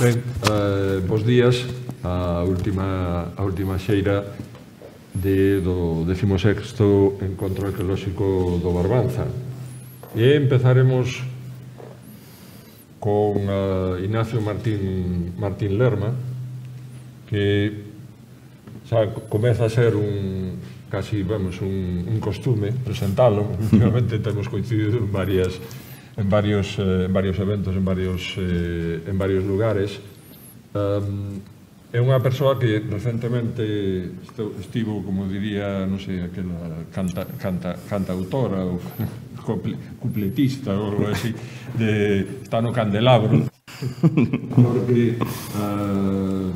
Ben, eh, bos días. A última, a última xeira de, do 16º Encontro Arqueolóxico do Barbanza. E empezaremos con uh, Ignacio Martín, Martín Lerma, que xa comeza a ser un casi, vamos, un, un costume presentalo, últimamente temos coincidido en varias en varios, eh, en varios eventos, en varios, eh, en varios lugares. Um, é unha persoa que recentemente estivo, como diría, non sei, aquela canta, canta, cantautora ou cupletista ou algo así, de, está no candelabro, porque uh,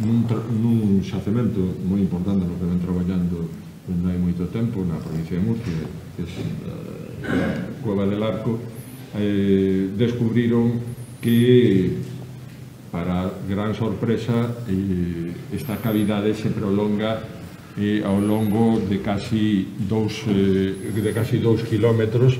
nun, nun xacemento moi importante no que ven traballando non hai moito tempo na provincia de Murcia, que é a eh, Cueva del Arco, eh, descubriron que para gran sorpresa eh, esta cavidade se prolonga eh, ao longo de casi dous, eh, de casi dous kilómetros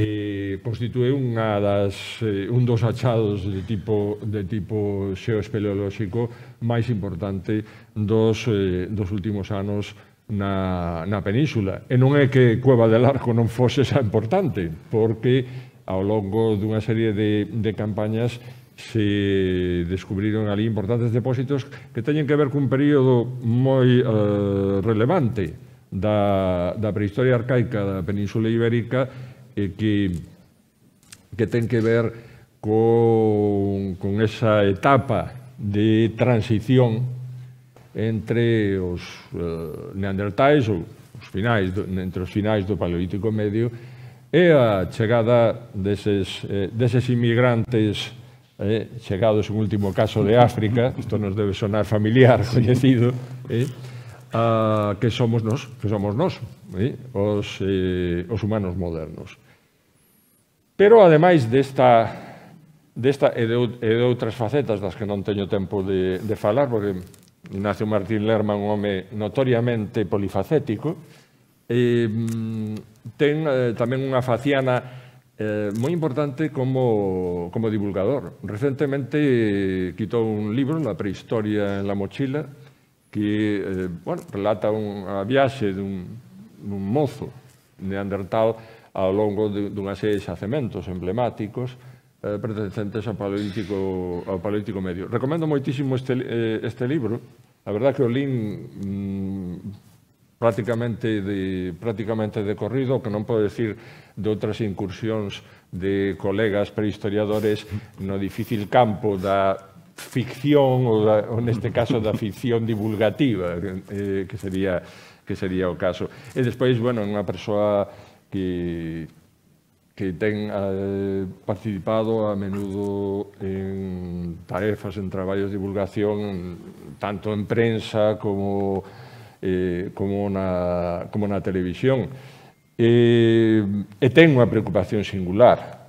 eh, constitúe unha das, eh, un dos achados de tipo, de tipo xeoespeleolóxico máis importante dos, eh, dos últimos anos na, na península. E non é que Cueva del Arco non fose xa importante, porque ao longo dunha serie de, de campañas se descubriron ali importantes depósitos que teñen que ver cun período moi eh, relevante da, da prehistoria arcaica da península ibérica e que, que ten que ver con, con esa etapa de transición entre os eh, neandertais ou os finais, do, entre os finais do Paleolítico Medio e a chegada deses, eh, deses inmigrantes eh, chegados en último caso de África, isto nos debe sonar familiar, coñecido, eh, a, que somos nós, que somos nós, eh, os, eh, os humanos modernos. Pero ademais desta, desta e, de, e de outras facetas das que non teño tempo de, de falar, porque Ignacio Martín Lerman é un home notoriamente polifacético, eh, ten tamén unha faciana eh, moi importante como, como divulgador. Recentemente eh, quitou un libro, La prehistoria en la mochila, que eh, bueno, relata un, viaxe dun, dun mozo neandertal ao longo dunha serie de xacementos emblemáticos eh, pertencentes ao paleolítico, ao paleolítico medio. Recomendo moitísimo este, eh, este libro. A verdad que o lin mm, prácticamente de, prácticamente de corrido, que non pode decir de outras incursións de colegas prehistoriadores no difícil campo da ficción, ou, da, ou neste caso da ficción divulgativa, eh, que, sería, que sería o caso. E despois, bueno, unha persoa que que ten eh, participado a menudo en tarefas, en traballos de divulgación, tanto en prensa como eh, como, na, como na televisión. E, eh, e ten unha preocupación singular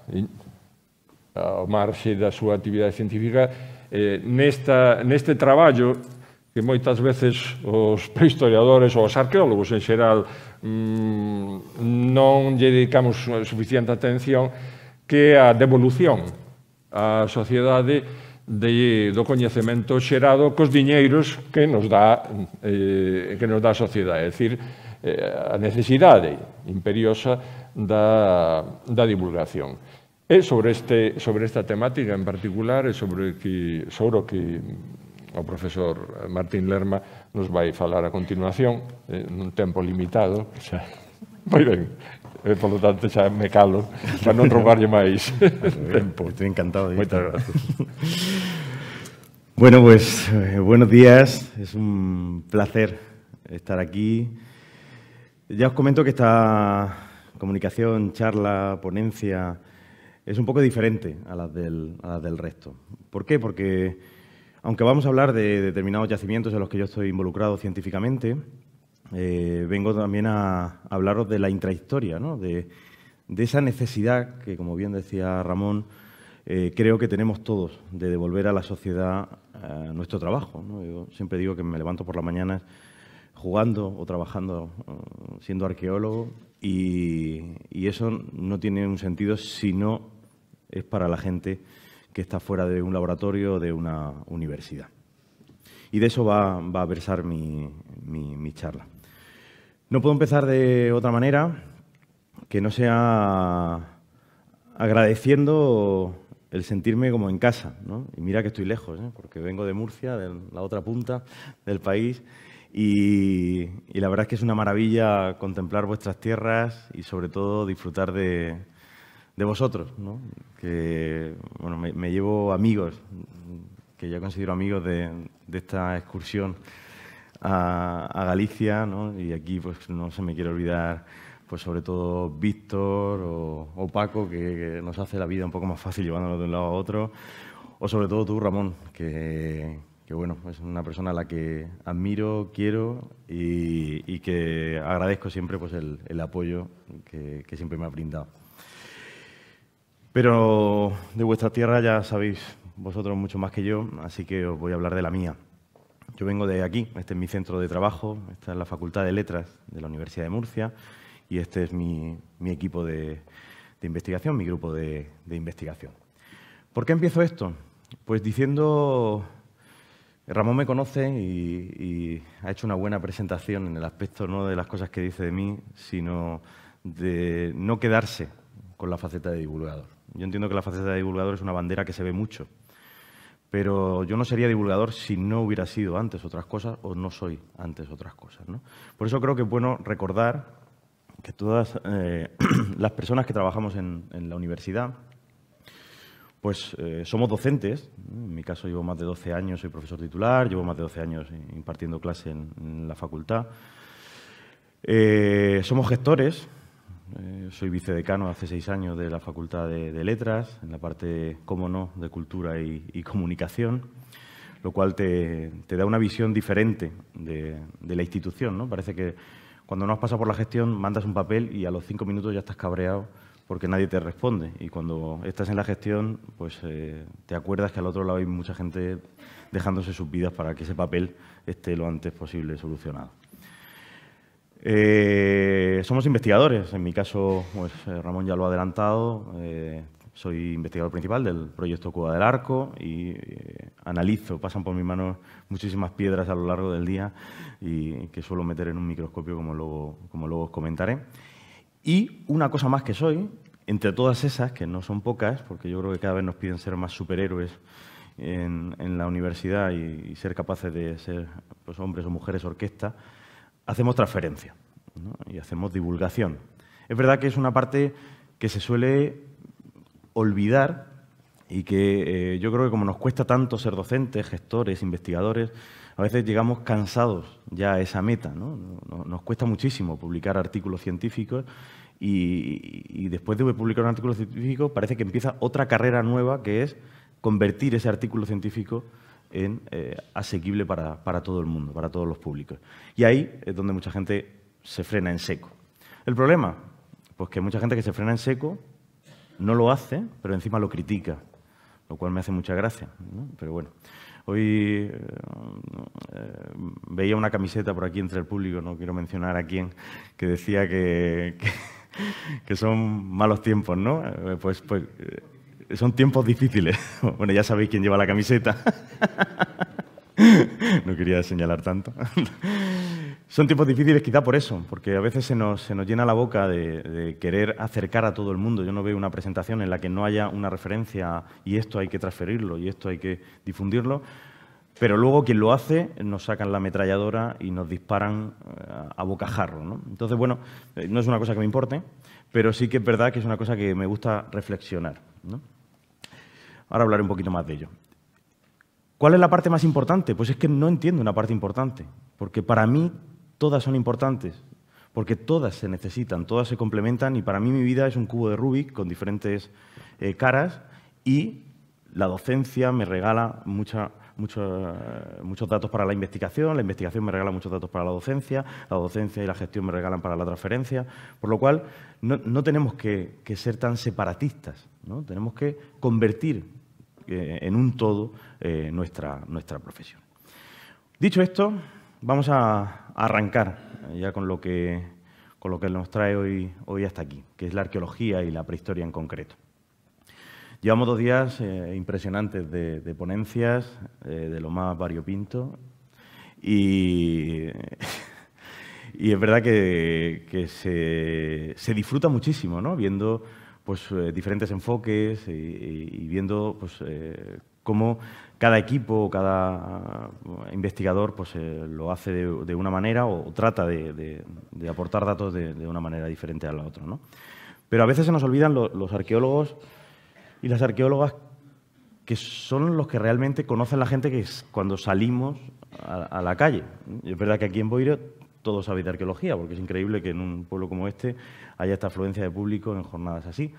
ao marxe da súa actividade científica eh, nesta, neste traballo que moitas veces os prehistoriadores ou os arqueólogos en xeral mm, non lle dedicamos suficiente atención que a devolución á sociedade de, do coñecemento xerado cos diñeiros que nos dá, eh, que nos dá a sociedade. É dicir, eh, a necesidade imperiosa da, da divulgación. E sobre, este, sobre esta temática en particular e sobre, que, sobre o que o profesor Martín Lerma nos vai falar a continuación, eh, nun tempo limitado. Xa. Moi ben. Eh, por lo tanto xa me calo para no roubarlle máis Estoy encantado de gracias. bueno, pues eh, buenos días, es un placer estar aquí. Ya os comento que esta comunicación, charla, ponencia es un poco diferente a las del resto. ¿Por qué? Porque aunque vamos a hablar de determinados yacimientos en los que yo estoy involucrado científicamente, eh, vengo también a hablaros de la intrahistoria, de, esa necesidad que, como bien decía Ramón, eh, creo que tenemos todos de devolver a la sociedad eh, nuestro trabajo. Yo siempre digo que me levanto por la mañana jugando o trabajando siendo arqueólogo y, eso no tiene un sentido si no es para la gente que está fuera de un laboratorio o de una universidad. Y de eso va, a versar mi charla. No puedo empezar de otra manera que no sea agradeciendo el sentirme como en casa. ¿no? Y mira que estoy lejos, ¿eh? porque vengo de Murcia, de la otra punta del país, y, la verdad es que es una maravilla contemplar vuestras tierras y sobre todo disfrutar de, de vosotros. ¿no? Que, bueno, me, llevo amigos, que ya considero amigos de, de esta excursión a, Galicia, y aquí pues, no se me quiere olvidar pues sobre todo Víctor o, Paco, que, nos hace la vida un poco más fácil llevándonos de un lado a otro, o sobre todo tú, Ramón, que, bueno, es una persona a la que admiro, quiero y, que agradezco siempre pues, el, apoyo que siempre me ha brindado. Pero de vuestra tierra ya sabéis vosotros mucho más que yo, así que os voy a hablar de la mía. Yo vengo de aquí, este es mi centro de trabajo, esta es la Facultad de Letras de la Universidad de Murcia y este es mi, equipo de, investigación, mi grupo de, investigación. ¿Por qué empiezo esto? Pues diciendo, Ramón me conoce y ha hecho una buena presentación en el aspecto no de las cosas que dice de mí, sino de no quedarse con la faceta de divulgador. Yo entiendo que la faceta de divulgador es una bandera que se ve mucho pero yo no sería divulgador si no hubiera sido antes otras cosas o no soy antes otras cosas. Por eso creo que es bueno recordar que todas eh, las personas que trabajamos en, la universidad, pues eh, somos docentes. En mi caso llevo más de 12 años, soy profesor titular, llevo más de 12 años impartiendo clase en, la facultad. Eh, somos gestores, eh, soy vicedecano hace seis años de la Facultad de, Letras, en la parte, cómo no, de Cultura y, Comunicación, lo cual te, da una visión diferente de, la institución. ¿no? Parece que cuando no has pasado por la gestión, mandas un papel y a los cinco minutos ya estás cabreado porque nadie te responde. Y cuando estás en la gestión, pues eh, te acuerdas que al otro lado hay mucha gente dejándose sus vidas para que ese papel esté lo antes posible solucionado. Eh, somos investigadores. En mi caso, pues, eh, Ramón ya lo ha adelantado. Eh, soy investigador principal del proyecto Cuba del Arco y analizo, pasan por mis manos muchísimas piedras a lo largo del día y que suelo meter en un microscopio, como luego, os comentaré. Y una cosa más que soy, entre todas esas, que no son pocas, porque yo creo que cada vez nos piden ser más superhéroes en, la universidad y, y, ser capaces de ser pues, hombres o mujeres orquesta, hacemos transferencia y hacemos divulgación. Es verdad que es una parte que se suele olvidar y que eh, yo creo que como nos cuesta tanto ser docentes, gestores, investigadores, a veces llegamos cansados ya a esa meta. Nos cuesta muchísimo publicar artículos científicos y, después de publicar un artículo científico parece que empieza otra carrera nueva que es convertir ese artículo científico en eh, asequible para, todo el mundo, para todos los públicos. Y ahí es donde mucha gente se frena en seco. El problema, pues que mucha gente que se frena en seco no lo hace, pero encima lo critica, lo cual me hace mucha gracia. Pero bueno, hoy eh, eh, veía una camiseta por aquí entre el público, no quiero mencionar a quién, que decía que, que, que son malos tiempos, ¿no? Pues, pues son tiempos difíciles. Bueno, ya sabéis quién lleva la camiseta. No quería señalar tanto. Son tiempos difíciles quizá por eso, porque a veces se nos, se nos llena la boca de, querer acercar a todo el mundo. Yo no veo una presentación en la que no haya una referencia y esto hay que transferirlo y esto hay que difundirlo, pero luego quien lo hace nos sacan la ametralladora y nos disparan eh, a bocajarro. ¿no? Entonces, bueno, eh, no es una cosa que me importe, pero sí que es verdad que es una cosa que me gusta reflexionar. ¿no? Ahora hablaré un poquito más de ello. ¿Cuál es la parte más importante? Pues es que no entiendo una parte importante, porque para mí todas son importantes, porque todas se necesitan, todas se complementan y para mí mi vida es un cubo de Rubik con diferentes eh, caras y la docencia me regala eh, muchos datos para la investigación, la investigación me regala muchos datos para la docencia, la docencia y la gestión me regalan para la transferencia, por lo cual no, tenemos que, que, ser tan separatistas, ¿no? tenemos que convertir eh, en un todo eh, nuestra, nuestra profesión. Dicho esto, vamos a arrancar ya con lo que, con lo que nos trae hoy, hoy hasta aquí, que es la arqueología y la prehistoria en concreto. Llevamos dos días eh, impresionantes de, ponencias, de lo más variopinto, y, y es verdad que, se, disfruta muchísimo ¿no? viendo pues, eh, diferentes enfoques y, viendo pues, eh, cómo cada equipo cada eh, investigador pues, lo hace de, una manera o trata de, aportar datos de, una manera diferente a la otra. ¿no? Pero a veces se nos olvidan los arqueólogos y las arqueólogas que son los que realmente conocen la gente que es cuando salimos a, la calle. Es verdad que aquí en Boiro todos sabéis de arqueología, porque es increíble que en un pueblo como este haya esta afluencia de público en jornadas así.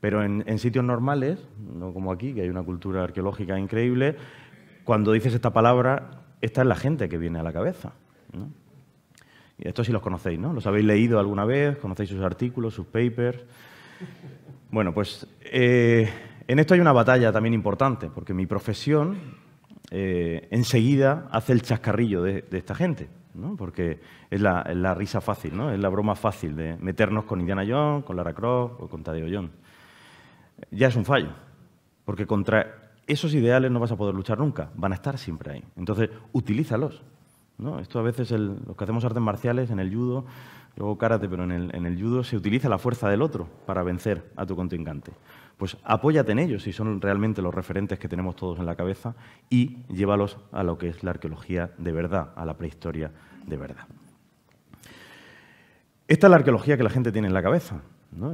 Pero en, sitios normales, no como aquí, que hay una cultura arqueológica increíble, cuando dices esta palabra, esta es la gente que viene a la cabeza. Y esto sí los conocéis, ¿no? Los habéis leído alguna vez, conocéis sus artículos, sus papers. Bueno, pues eh, en esto hay una batalla también importante, porque mi profesión eh, enseguida hace el chascarrillo de esta gente. ¿no? porque es la, risa fácil, ¿no? es la broma fácil de meternos con Indiana Jones, con Lara Croft o con Tadeo Jones. Ya es un fallo, porque contra esos ideales no vas a poder luchar nunca, van a estar siempre ahí. Entonces, utilízalos. Esto a veces, el, los que hacemos artes marciales en el judo, luego karate, pero en el, judo se utiliza la fuerza del otro para vencer a tu contingente pues apóyate en ellos si son realmente los referentes que tenemos todos en la cabeza y llévalos a lo que es la arqueología de verdad, a la prehistoria de verdad. Esta es la arqueología que la gente tiene en la cabeza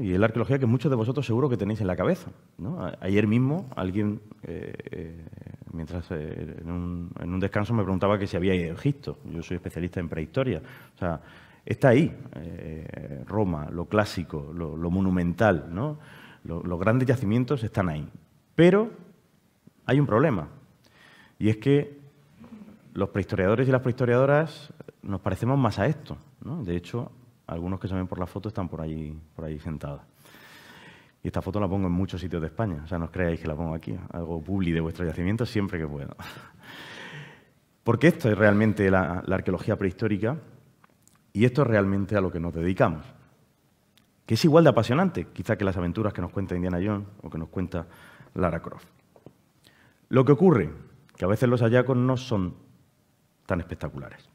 y es la arqueología que muchos de vosotros seguro que tenéis en la cabeza. Ayer mismo alguien, eh, eh, mientras eh, en, un, descanso me preguntaba que si había Egipto. Yo soy especialista en prehistoria. O sea, está ahí Roma, lo clásico, lo, lo monumental, ¿no? los grandes yacimientos están ahí. Pero hay un problema. Y es que los prehistoriadores y las prehistoriadoras nos parecemos más a esto. De hecho, algunos que se ven por la foto están por ahí, por sentados. Y esta foto la pongo en muchos sitios de España. O sea, no os creáis que la pongo aquí. algo publi de vuestro yacimiento siempre que puedo. Porque esto es realmente la arqueología prehistórica y esto es realmente a lo que nos dedicamos que es igual de apasionante, quizá que las aventuras que nos cuenta Indiana Jones o que nos cuenta Lara Croft. Lo que ocurre, que a veces los hallazgos no son tan espectaculares.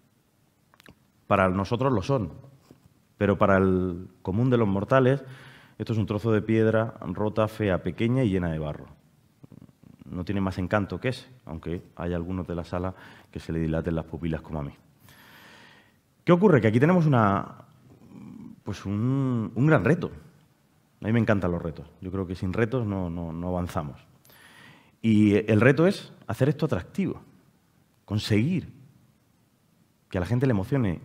Para nosotros lo son, pero para el común de los mortales, esto es un trozo de piedra rota, fea, pequeña y llena de barro. No tiene más encanto que ese, aunque hay algunos de la sala que se le dilaten las pupilas como a mí. ¿Qué ocurre? Que aquí tenemos una, pues un, gran reto. A mí me encantan los retos. Yo creo que sin retos no avanzamos. Y el reto es hacer esto atractivo, conseguir que a la gente le emocione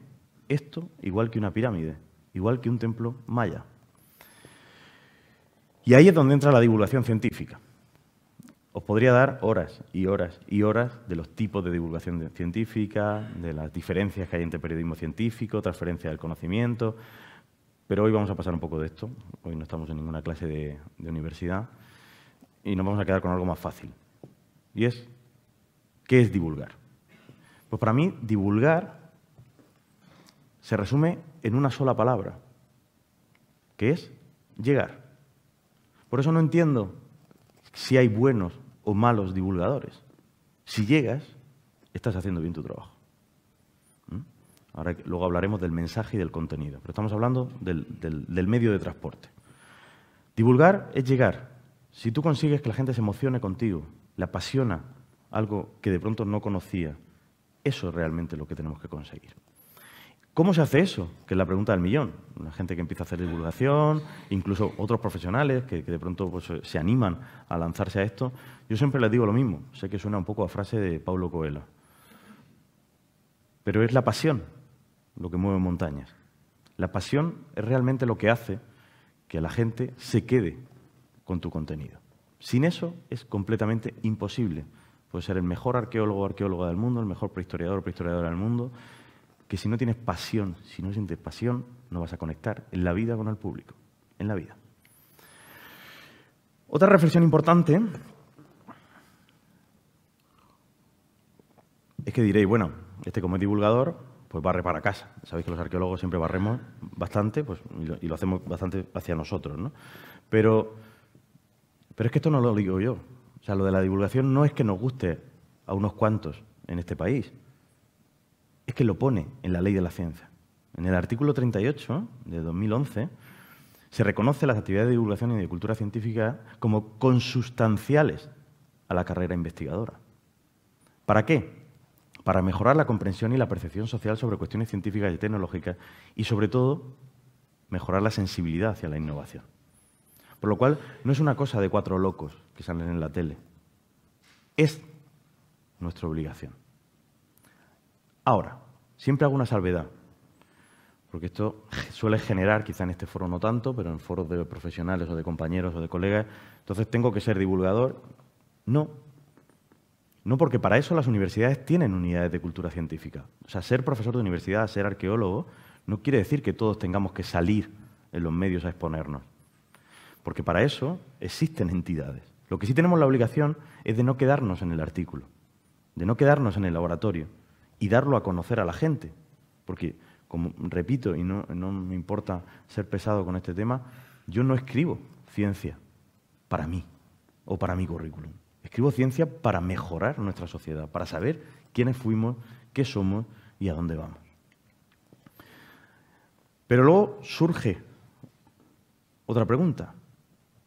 esto igual que una pirámide, igual que un templo maya. Y ahí es donde entra la divulgación científica. Os podría dar horas y horas y horas de los tipos de divulgación científica, de las diferencias que hay entre periodismo científico, transferencia del conocimiento, pero hoy vamos a pasar un poco de esto. Hoy no estamos en ninguna clase de, universidad y nos vamos a quedar con algo más fácil. Y es, ¿qué es divulgar? Pues para mí, divulgar se resume en una sola palabra, que es llegar. Por eso no entiendo si hay buenos o malos divulgadores. Si llegas, estás haciendo bien tu trabajo luego hablaremos del mensaje y del contenido, pero estamos hablando del, medio de transporte. Divulgar es llegar. Si tú consigues que la gente se emocione contigo, le apasiona algo que de pronto no conocía, eso es realmente lo que tenemos que conseguir. ¿Cómo se hace eso? Que es la pregunta del millón. La gente que empieza a hacer divulgación, incluso otros profesionales que, de pronto pues, se animan a lanzarse a esto. Yo siempre les digo lo mismo. Sé que suena un poco a frase de Pablo Coela, Pero es la pasión lo que mueve montañas. La pasión es realmente lo que hace que la gente se quede con tu contenido. Sin eso es completamente imposible. Puedes ser el mejor arqueólogo o arqueóloga del mundo, el mejor prehistoriador o prehistoriadora del mundo, que si no tienes pasión, si no sientes pasión, no vas a conectar en la vida con el público, en la vida. Otra reflexión importante es que diréis, bueno, este como es divulgador, pues barre para casa. Sabéis que los arqueólogos siempre barremos bastante pues, y, lo, hacemos bastante hacia nosotros. ¿no? Pero, pero es que esto no lo digo yo. O sea, lo de la divulgación no es que nos guste a unos cuantos en este país. Es que lo pone en la ley de la ciencia. En el artículo 38 de 2011 se reconoce las actividades de divulgación y de cultura científica como consustanciales a la carrera investigadora. ¿Para qué? para mejorar la comprensión y la percepción social sobre cuestiones científicas y tecnológicas y, sobre todo, mejorar la sensibilidad hacia la innovación. Por lo cual, no es una cosa de cuatro locos que salen en la tele. Es nuestra obligación. Ahora, siempre hago una salvedad, porque esto suele generar, quizá en este foro no tanto, pero en foros de profesionales o de compañeros o de colegas, entonces tengo que ser divulgador. No, no, porque para eso las universidades tienen unidades de cultura científica. O sea, ser profesor de universidad, ser arqueólogo, no quiere decir que todos tengamos que salir en los medios a exponernos. Porque para eso existen entidades. Lo que sí tenemos la obligación es de no quedarnos en el artículo, de no quedarnos en el laboratorio y darlo a conocer a la gente. Porque, como repito, y no, no me importa ser pesado con este tema, yo no escribo ciencia para mí o para mi currículum. Escribo ciencia para mejorar nuestra sociedad, para saber quiénes fuimos, qué somos y a dónde vamos. Pero luego surge otra pregunta,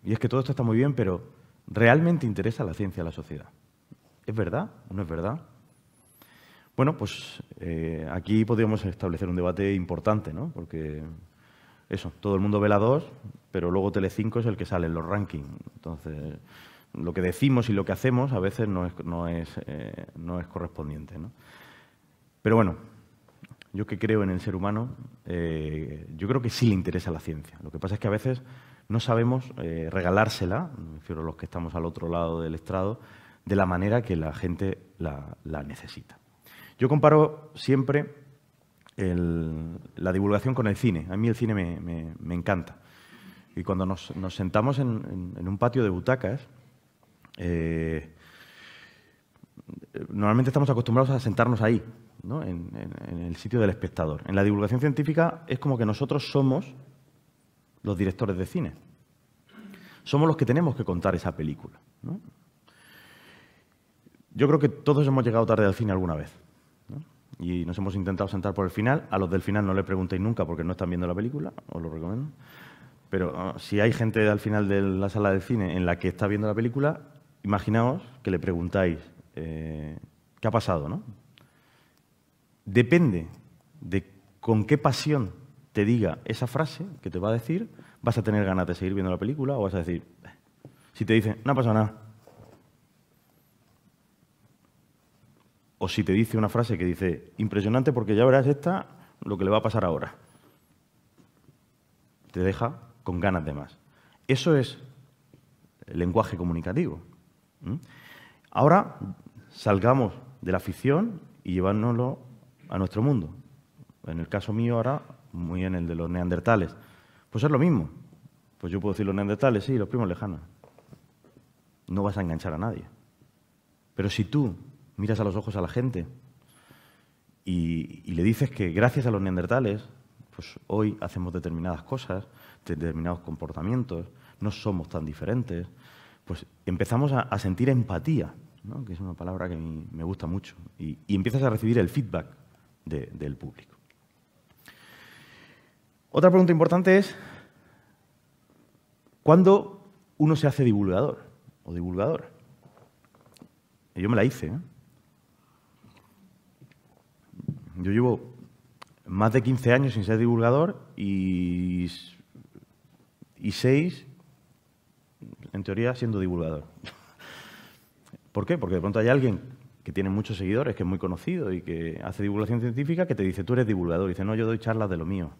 y es que todo esto está muy bien, pero ¿realmente interesa la ciencia a la sociedad? ¿Es verdad o no es verdad? Bueno, pues eh, aquí podríamos establecer un debate importante, ¿no? Porque eso, todo el mundo ve la 2, pero luego Tele5 es el que sale en los rankings. Entonces, lo que decimos y lo que hacemos a veces no es, no es, eh, no es correspondiente. Pero bueno, yo que creo en el ser humano, eh, yo creo que sí le interesa la ciencia. Lo que pasa es que a veces no sabemos eh, regalársela, me refiero a los que estamos al otro lado del estrado, de la manera que la gente la, necesita. Yo comparo siempre la divulgación con el cine. A mí el cine me, encanta. Y cuando nos, nos sentamos en un patio de butacas, eh, normalmente estamos acostumbrados a sentarnos ahí, en, el sitio del espectador. En la divulgación científica es como que nosotros somos los directores de cine. Somos los que tenemos que contar esa película. Yo creo que todos hemos llegado tarde al cine alguna vez. Y nos hemos intentado sentar por el final. A los del final no le preguntéis nunca porque no están viendo la película, os lo recomiendo. Pero ah, si hay gente al final de la sala de cine en la que está viendo la película, Imaginaos que le preguntáis, eh, ¿qué ha pasado? ¿no? Depende de con qué pasión te diga esa frase que te va a decir, vas a tener ganas de seguir viendo la película o vas a decir, eh". si te dice, no ha pasado nada. O si te dice una frase que dice, impresionante porque ya verás esta, lo que le va a pasar ahora. Te deja con ganas de más. Eso es lenguaje comunicativo. Ahora salgamos de la ficción y llevárnoslo a nuestro mundo. En el caso mío ahora, muy en el de los neandertales. Pues es lo mismo. Pues yo puedo decir los neandertales, sí, los primos lejanos. No vas a enganchar a nadie. Pero si tú miras a los ojos a la gente y, y le dices que gracias a los neandertales, pues hoy hacemos determinadas cosas, determinados comportamientos, no somos tan diferentes, pues empezamos a, sentir empatía, que es una palabra que me gusta mucho, y, empiezas a recibir el feedback del público. Otra pregunta importante es, ¿cuándo uno se hace divulgador o divulgadora? Yo me la hice. ¿eh? Yo llevo más de 15 años sin ser divulgador y, y 6 en teoría, siendo divulgador. ¿Por qué? Porque de pronto hay alguien que tiene muchos seguidores, que es muy conocido y que hace divulgación científica, que te dice, tú eres divulgador. Y dice, no, yo doy charlas de lo mío.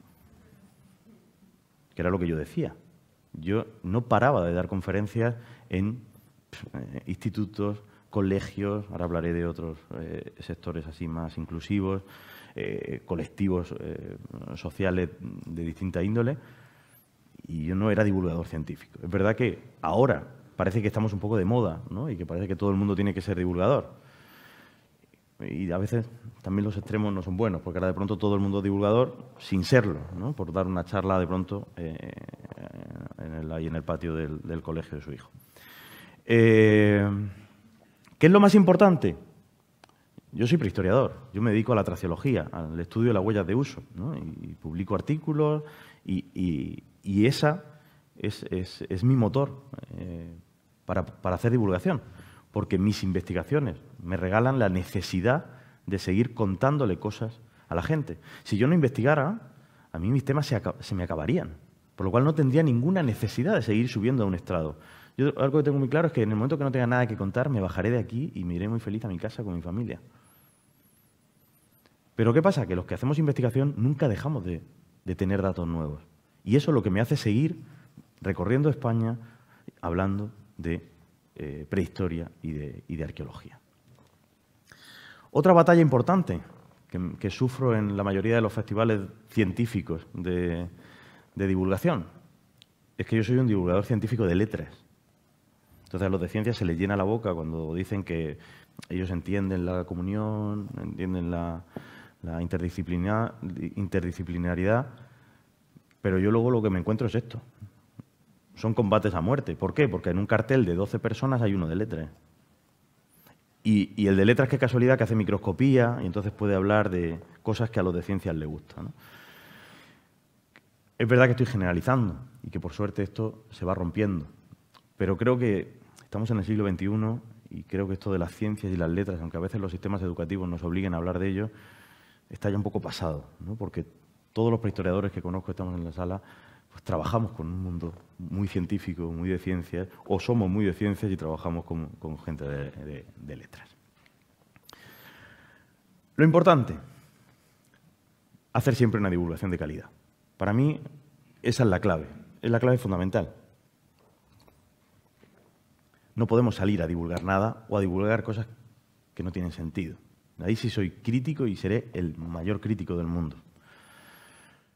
Que era lo que yo decía. Yo no paraba de dar conferencias en eh, institutos, colegios, ahora hablaré de otros eh, sectores así más inclusivos, eh, colectivos sociales de distinta índole, y yo no era divulgador científico. Es verdad que ahora parece que estamos un poco de moda ¿no? y que parece que todo el mundo tiene que ser divulgador. Y a veces también los extremos no son buenos, porque ahora de pronto todo el mundo es divulgador sin serlo, ¿no? por dar una charla de pronto eh, en el, ahí en el patio del, colegio de su hijo. Eh, ¿Qué es lo más importante? Yo soy prehistoriador, yo me dedico a la traciología, al estudio de las huellas de uso, y, publico artículos y, esa es, mi motor eh, para, hacer divulgación, porque mis investigaciones me regalan la necesidad de seguir contándole cosas a la gente. Si yo no investigara, a mí mis temas se, se me acabarían, por lo cual no tendría ninguna necesidad de seguir subiendo a un estrado. Yo algo que tengo muy claro es que en el momento que no tenga nada que contar, me bajaré de aquí y me iré muy feliz a mi casa con mi familia. Pero ¿qué pasa? Que los que hacemos investigación nunca dejamos de, tener datos nuevos. Y eso es lo que me hace seguir recorriendo España hablando de eh, prehistoria y de, arqueología. Otra batalla importante que, sufro en la mayoría de los festivales científicos de, de divulgación es que yo soy un divulgador científico de letras. Entonces a los de ciencia se les llena la boca cuando dicen que ellos entienden la comunión, entienden la, la interdisciplinaridad, pero yo luego lo que me encuentro es esto. Son combates a muerte. ¿Por qué? Porque en un cartel de 12 personas hay uno de letras. Y, el de letras, qué casualidad, que hace microscopía y entonces puede hablar de cosas que a los de ciencias le gustan. Es verdad que estoy generalizando y que por suerte esto se va rompiendo, pero creo que estamos en el siglo XXI y creo que esto de las ciencias y las letras, aunque a veces los sistemas educativos nos obliguen a hablar de ello, está ya un poco pasado, porque todos los prehistoriadores que conozco estamos en la sala, pues trabajamos con un mundo muy científico, muy de ciencias, o somos muy de ciencias y trabajamos con, gente de, de letras. Lo importante, hacer siempre una divulgación de calidad. Para mí, esa es la clave, es la clave fundamental. No podemos salir a divulgar nada o a divulgar cosas que no tienen sentido. Ahí sí soy crítico y seré el mayor crítico del mundo.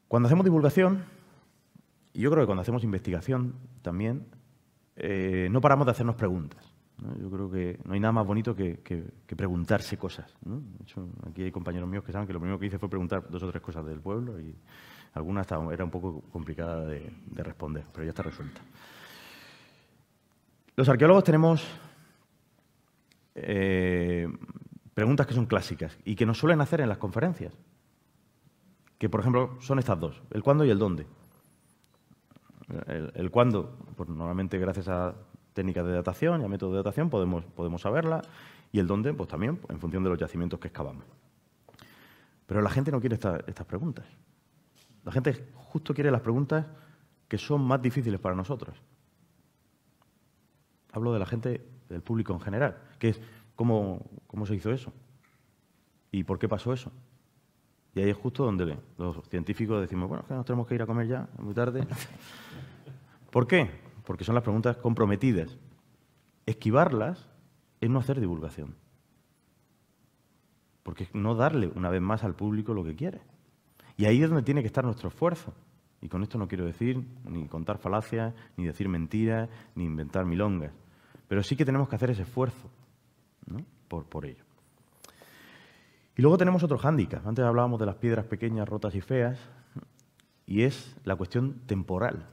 Cuando hacemos divulgación, y yo creo que cuando hacemos investigación también, eh, no paramos de hacernos preguntas. Yo creo que no hay nada más bonito que, preguntarse cosas. De hecho, aquí hay compañeros míos que saben que lo primero que hice fue preguntar dos o tres cosas del pueblo y alguna era un poco complicada de, responder, pero ya está resuelta. Los arqueólogos tenemos eh, Preguntas que son clásicas y que nos suelen hacer en las conferencias. Que, por ejemplo, son estas dos, el cuándo y el dónde. El, cuándo, pues normalmente gracias a técnicas de datación y a métodos de datación podemos, podemos saberla, y el dónde, pues también en función de los yacimientos que excavamos. Pero la gente no quiere estas preguntas. La gente justo quiere las preguntas que son más difíciles para nosotros. Hablo de la gente, del público en general, que es, cómo, se hizo eso y por qué pasó eso. Y ahí es justo donde los científicos decimos, bueno, es que nos tenemos que ir a comer ya, muy tarde. ¿Por qué? Porque son las preguntas comprometidas. Esquivarlas es no hacer divulgación. Porque es no darle una vez más al público lo que quiere. Y ahí es donde tiene que estar nuestro esfuerzo. Y con esto no quiero decir ni contar falacias, ni decir mentiras, ni inventar milongas. Pero sí que tenemos que hacer ese esfuerzo por, ello. Y luego tenemos otro hándicap. Antes hablábamos de las piedras pequeñas, rotas y feas, y es la cuestión temporal.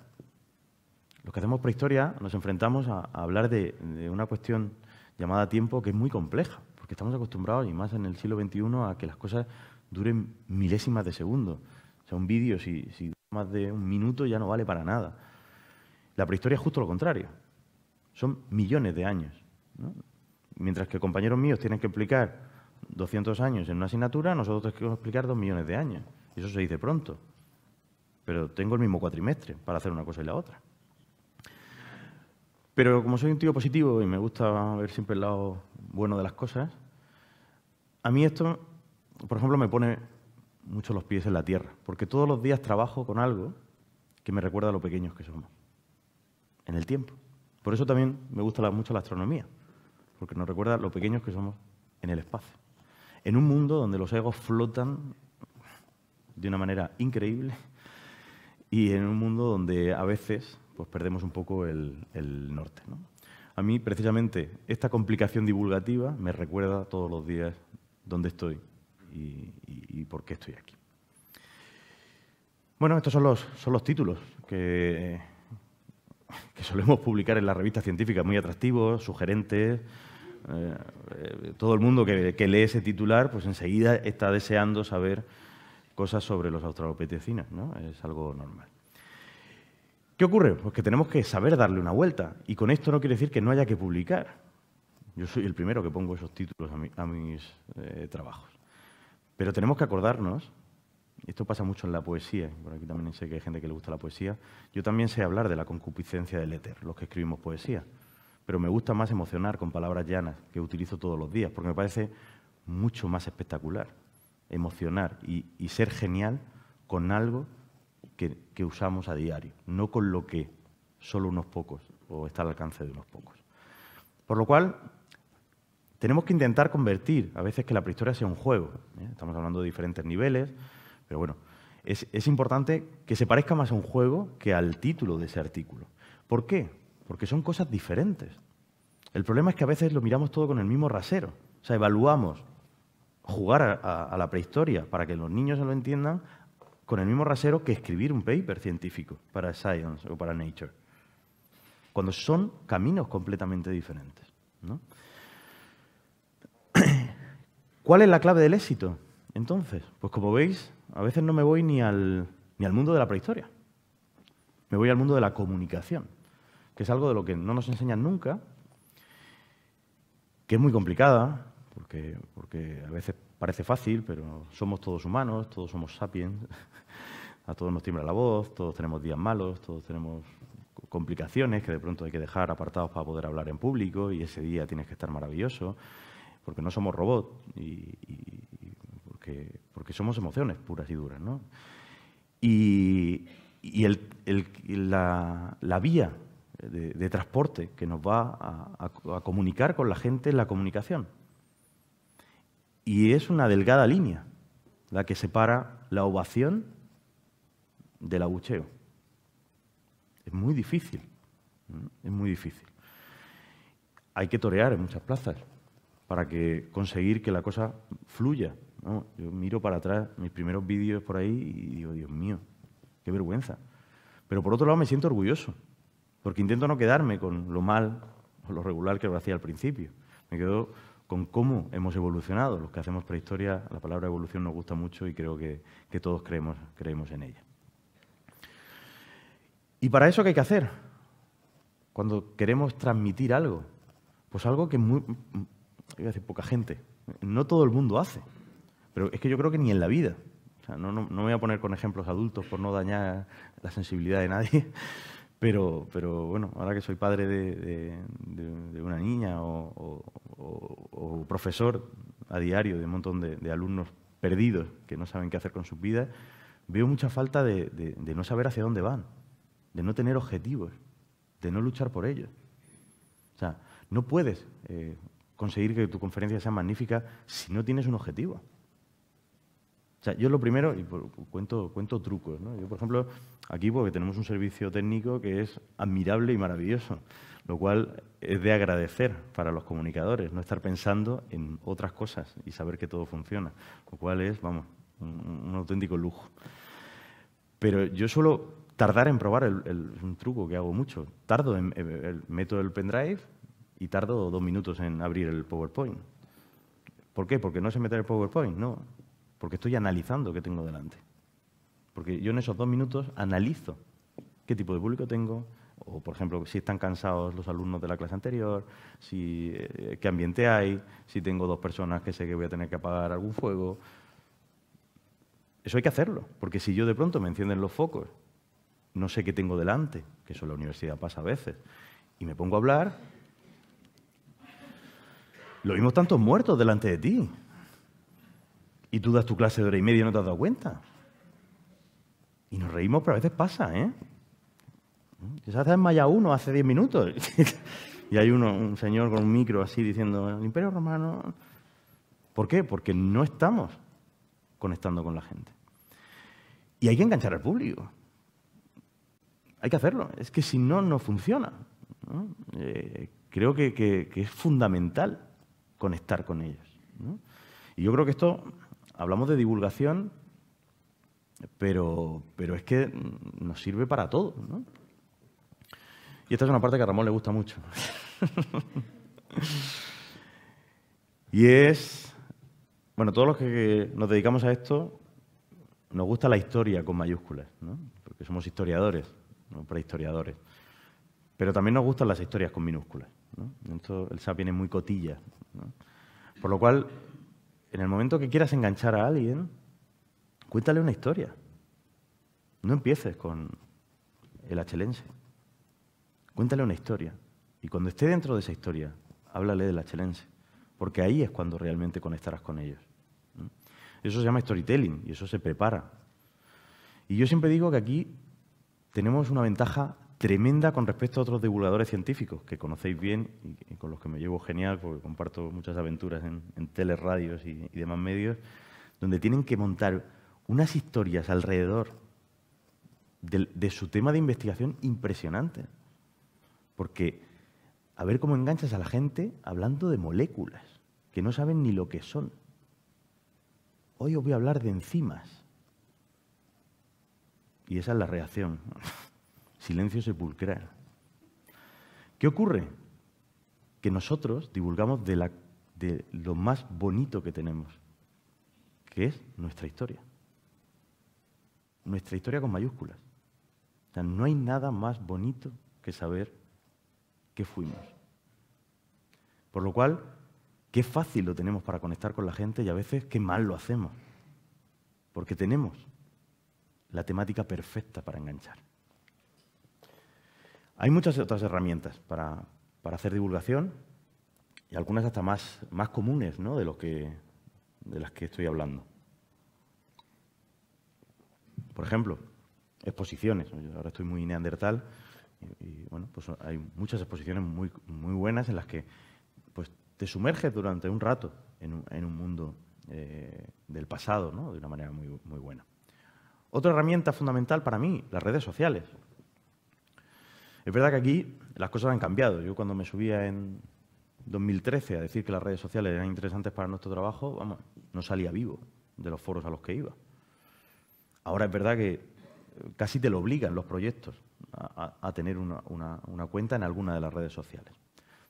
Los que hacemos prehistoria nos enfrentamos a, hablar de, una cuestión llamada tiempo que es muy compleja, porque estamos acostumbrados, y más en el siglo XXI, a que las cosas duren milésimas de segundo. O sea, un vídeo, si, dura más de un minuto, ya no vale para nada. La prehistoria es justo lo contrario. Son millones de años. ¿no? Mientras que compañeros míos tienen que explicar 200 años en una asignatura, nosotros tenemos que explicar 2 millones de años. Y eso se dice pronto. Pero tengo el mismo cuatrimestre para hacer una cosa y la otra. Pero como soy un tío positivo y me gusta ver siempre el lado bueno de las cosas, a mí esto, por ejemplo, me pone mucho los pies en la tierra, porque todos los días trabajo con algo que me recuerda a lo pequeños que somos, en el tiempo. Por eso también me gusta mucho la astronomía porque nos recuerda lo pequeños que somos en el espacio. En un mundo donde los egos flotan de una manera increíble y en un mundo donde a veces pues, perdemos un poco el, norte. A mí, precisamente, esta complicación divulgativa me recuerda todos los días dónde estoy y, por qué estoy aquí. Bueno, estos son los, son los títulos que, que solemos publicar en las revistas científicas, muy atractivos, sugerentes, eh, eh, todo el mundo que, lee ese titular, pues enseguida está deseando saber cosas sobre los australopetecinos ¿no? Es algo normal. ¿Qué ocurre? Pues que tenemos que saber darle una vuelta. Y con esto no quiere decir que no haya que publicar. Yo soy el primero que pongo esos títulos a, mis eh, trabajos. Pero tenemos que acordarnos, esto pasa mucho en la poesía, por aquí también sé que hay gente que le gusta la poesía, yo también sé hablar de la concupiscencia del éter, los que escribimos poesía pero me gusta más emocionar con palabras llanas que utilizo todos los días, porque me parece mucho más espectacular emocionar y, ser genial con algo que, usamos a diario, no con lo que solo unos pocos o está al alcance de unos pocos. Por lo cual, tenemos que intentar convertir a veces que la prehistoria sea un juego. ¿eh? Estamos hablando de diferentes niveles, pero bueno, es, es importante que se parezca más a un juego que al título de ese artículo. ¿Por qué? porque son cosas diferentes. El problema es que a veces lo miramos todo con el mismo rasero. O sea, evaluamos jugar a, la prehistoria para que los niños se lo entiendan con el mismo rasero que escribir un paper científico para Science o para Nature, cuando son caminos completamente diferentes. ¿Cuál es la clave del éxito? Entonces, pues como veis, a veces no me voy ni al mundo de la prehistoria, me voy al mundo de la comunicación que es algo de lo que no nos enseñan nunca, que es muy complicada, porque, porque a veces parece fácil, pero somos todos humanos, todos somos sapiens, a todos nos tiembla la voz, todos tenemos días malos, todos tenemos complicaciones que de pronto hay que dejar apartados para poder hablar en público y ese día tienes que estar maravilloso, porque no somos robots porque, porque, somos emociones puras y duras. ¿no? Y, el, la, la vía de, transporte que nos va a, comunicar con la gente en la comunicación. Y es una delgada línea la que separa la ovación del agucheo. Es muy difícil, es muy difícil. Hay que torear en muchas plazas para que conseguir que la cosa fluya. Yo miro para atrás mis primeros vídeos por ahí y digo, Dios mío, qué vergüenza. Pero por otro lado me siento orgulloso, porque intento no quedarme con lo mal o lo regular que lo hacía al principio. Me quedo con cómo hemos evolucionado. Los que hacemos prehistoria, la palabra evolución nos gusta mucho y creo que, todos creemos, en ella. ¿Y para eso qué hay que hacer? Cuando queremos transmitir algo, pues algo que muy, poca gente, no todo el mundo hace, pero es que yo creo que ni en la vida. no, no me voy a poner con ejemplos adultos por no dañar la sensibilidad de nadie, pero, pero bueno, ahora que soy padre de, una niña o, profesor a diario de un montón de, alumnos perdidos que no saben qué hacer con sus vidas, veo mucha falta de, no saber hacia dónde van, de no tener objetivos, de no luchar por ellos. O sea, no puedes eh, conseguir que tu conferencia sea magnífica si no tienes un objetivo. O sea, yo lo primero, y cuento, trucos, ¿no? Yo, por ejemplo, aquí porque tenemos un servicio técnico que es admirable y maravilloso, lo cual es de agradecer para los comunicadores, no estar pensando en otras cosas y saber que todo funciona, lo cual es, vamos, un, auténtico lujo. Pero yo suelo tardar en probar el, un truco que hago mucho. Tardo en, eh, el, meto el pendrive y tardo dos minutos en abrir el PowerPoint. ¿Por qué? Porque no se meter el PowerPoint, no porque estoy analizando qué tengo delante. Porque yo en esos dos minutos analizo qué tipo de público tengo, o por ejemplo, si están cansados los alumnos de la clase anterior, eh, qué ambiente hay, si tengo dos personas que sé que voy a tener que apagar algún fuego. Eso hay que hacerlo, porque si yo de pronto me encienden los focos, no sé qué tengo delante, que eso en la universidad pasa a veces, y me pongo a hablar, lo vimos tantos muertos delante de ti. Y tú das tu clase de hora y media y no te has dado cuenta. Y nos reímos, pero a veces pasa, ¿eh? se hace en Maya uno hace 10 minutos. y hay uno, un señor con un micro así diciendo, el Imperio Romano... ¿Por qué? Porque no estamos conectando con la gente. Y hay que enganchar al público. Hay que hacerlo. Es que si no, no funciona. Eh, creo que, es fundamental conectar con ellos. Y yo creo que esto hablamos de divulgación, pero, es que nos sirve para todo. Y esta es una parte que a Ramón le gusta mucho. y es, bueno, todos los que nos dedicamos a esto, nos gusta la historia con mayúsculas, porque somos historiadores, no prehistoriadores. Pero también nos gustan las historias con minúsculas. el SAP es muy cotilla. Por lo cual, en el momento que quieras enganchar a alguien, cuéntale una historia. No empieces con el achelense. Cuéntale una historia. Y cuando esté dentro de esa historia, háblale del achelense. Porque ahí es cuando realmente conectarás con ellos. Eso se llama storytelling y eso se prepara. Y yo siempre digo que aquí tenemos una ventaja tremenda con respecto a otros divulgadores científicos que conocéis bien y con los que me llevo genial porque comparto muchas aventuras en, teleradios y, demás medios, donde tienen que montar unas historias alrededor de, su tema de investigación impresionante. Porque a ver cómo enganchas a la gente hablando de moléculas que no saben ni lo que son. Hoy os voy a hablar de enzimas. Y esa es la reacción. silencio sepulcral. ¿Qué ocurre? Que nosotros divulgamos de, lo más bonito que tenemos, que es nuestra historia. Nuestra historia con mayúsculas. no hay nada más bonito que saber qué fuimos. Por lo cual, qué fácil lo tenemos para conectar con la gente y a veces qué mal lo hacemos. Porque tenemos la temática perfecta para enganchar. Hay muchas otras herramientas para, hacer divulgación y algunas hasta más, más comunes de, lo que, de las que estoy hablando. Por ejemplo, exposiciones. ahora estoy muy neandertal y, bueno, pues hay muchas exposiciones muy, muy buenas en las que pues, te sumerges durante un rato en un, mundo eh, del pasado de una manera muy, muy buena. Otra herramienta fundamental para mí, las redes sociales. Es verdad que aquí las cosas han cambiado. Yo cuando me subía en 2013 a decir que las redes sociales eran interesantes para nuestro trabajo, vamos, no salía vivo de los foros a los que iba. Ahora es verdad que casi te lo obligan los proyectos a, tener una, una, cuenta en alguna de las redes sociales.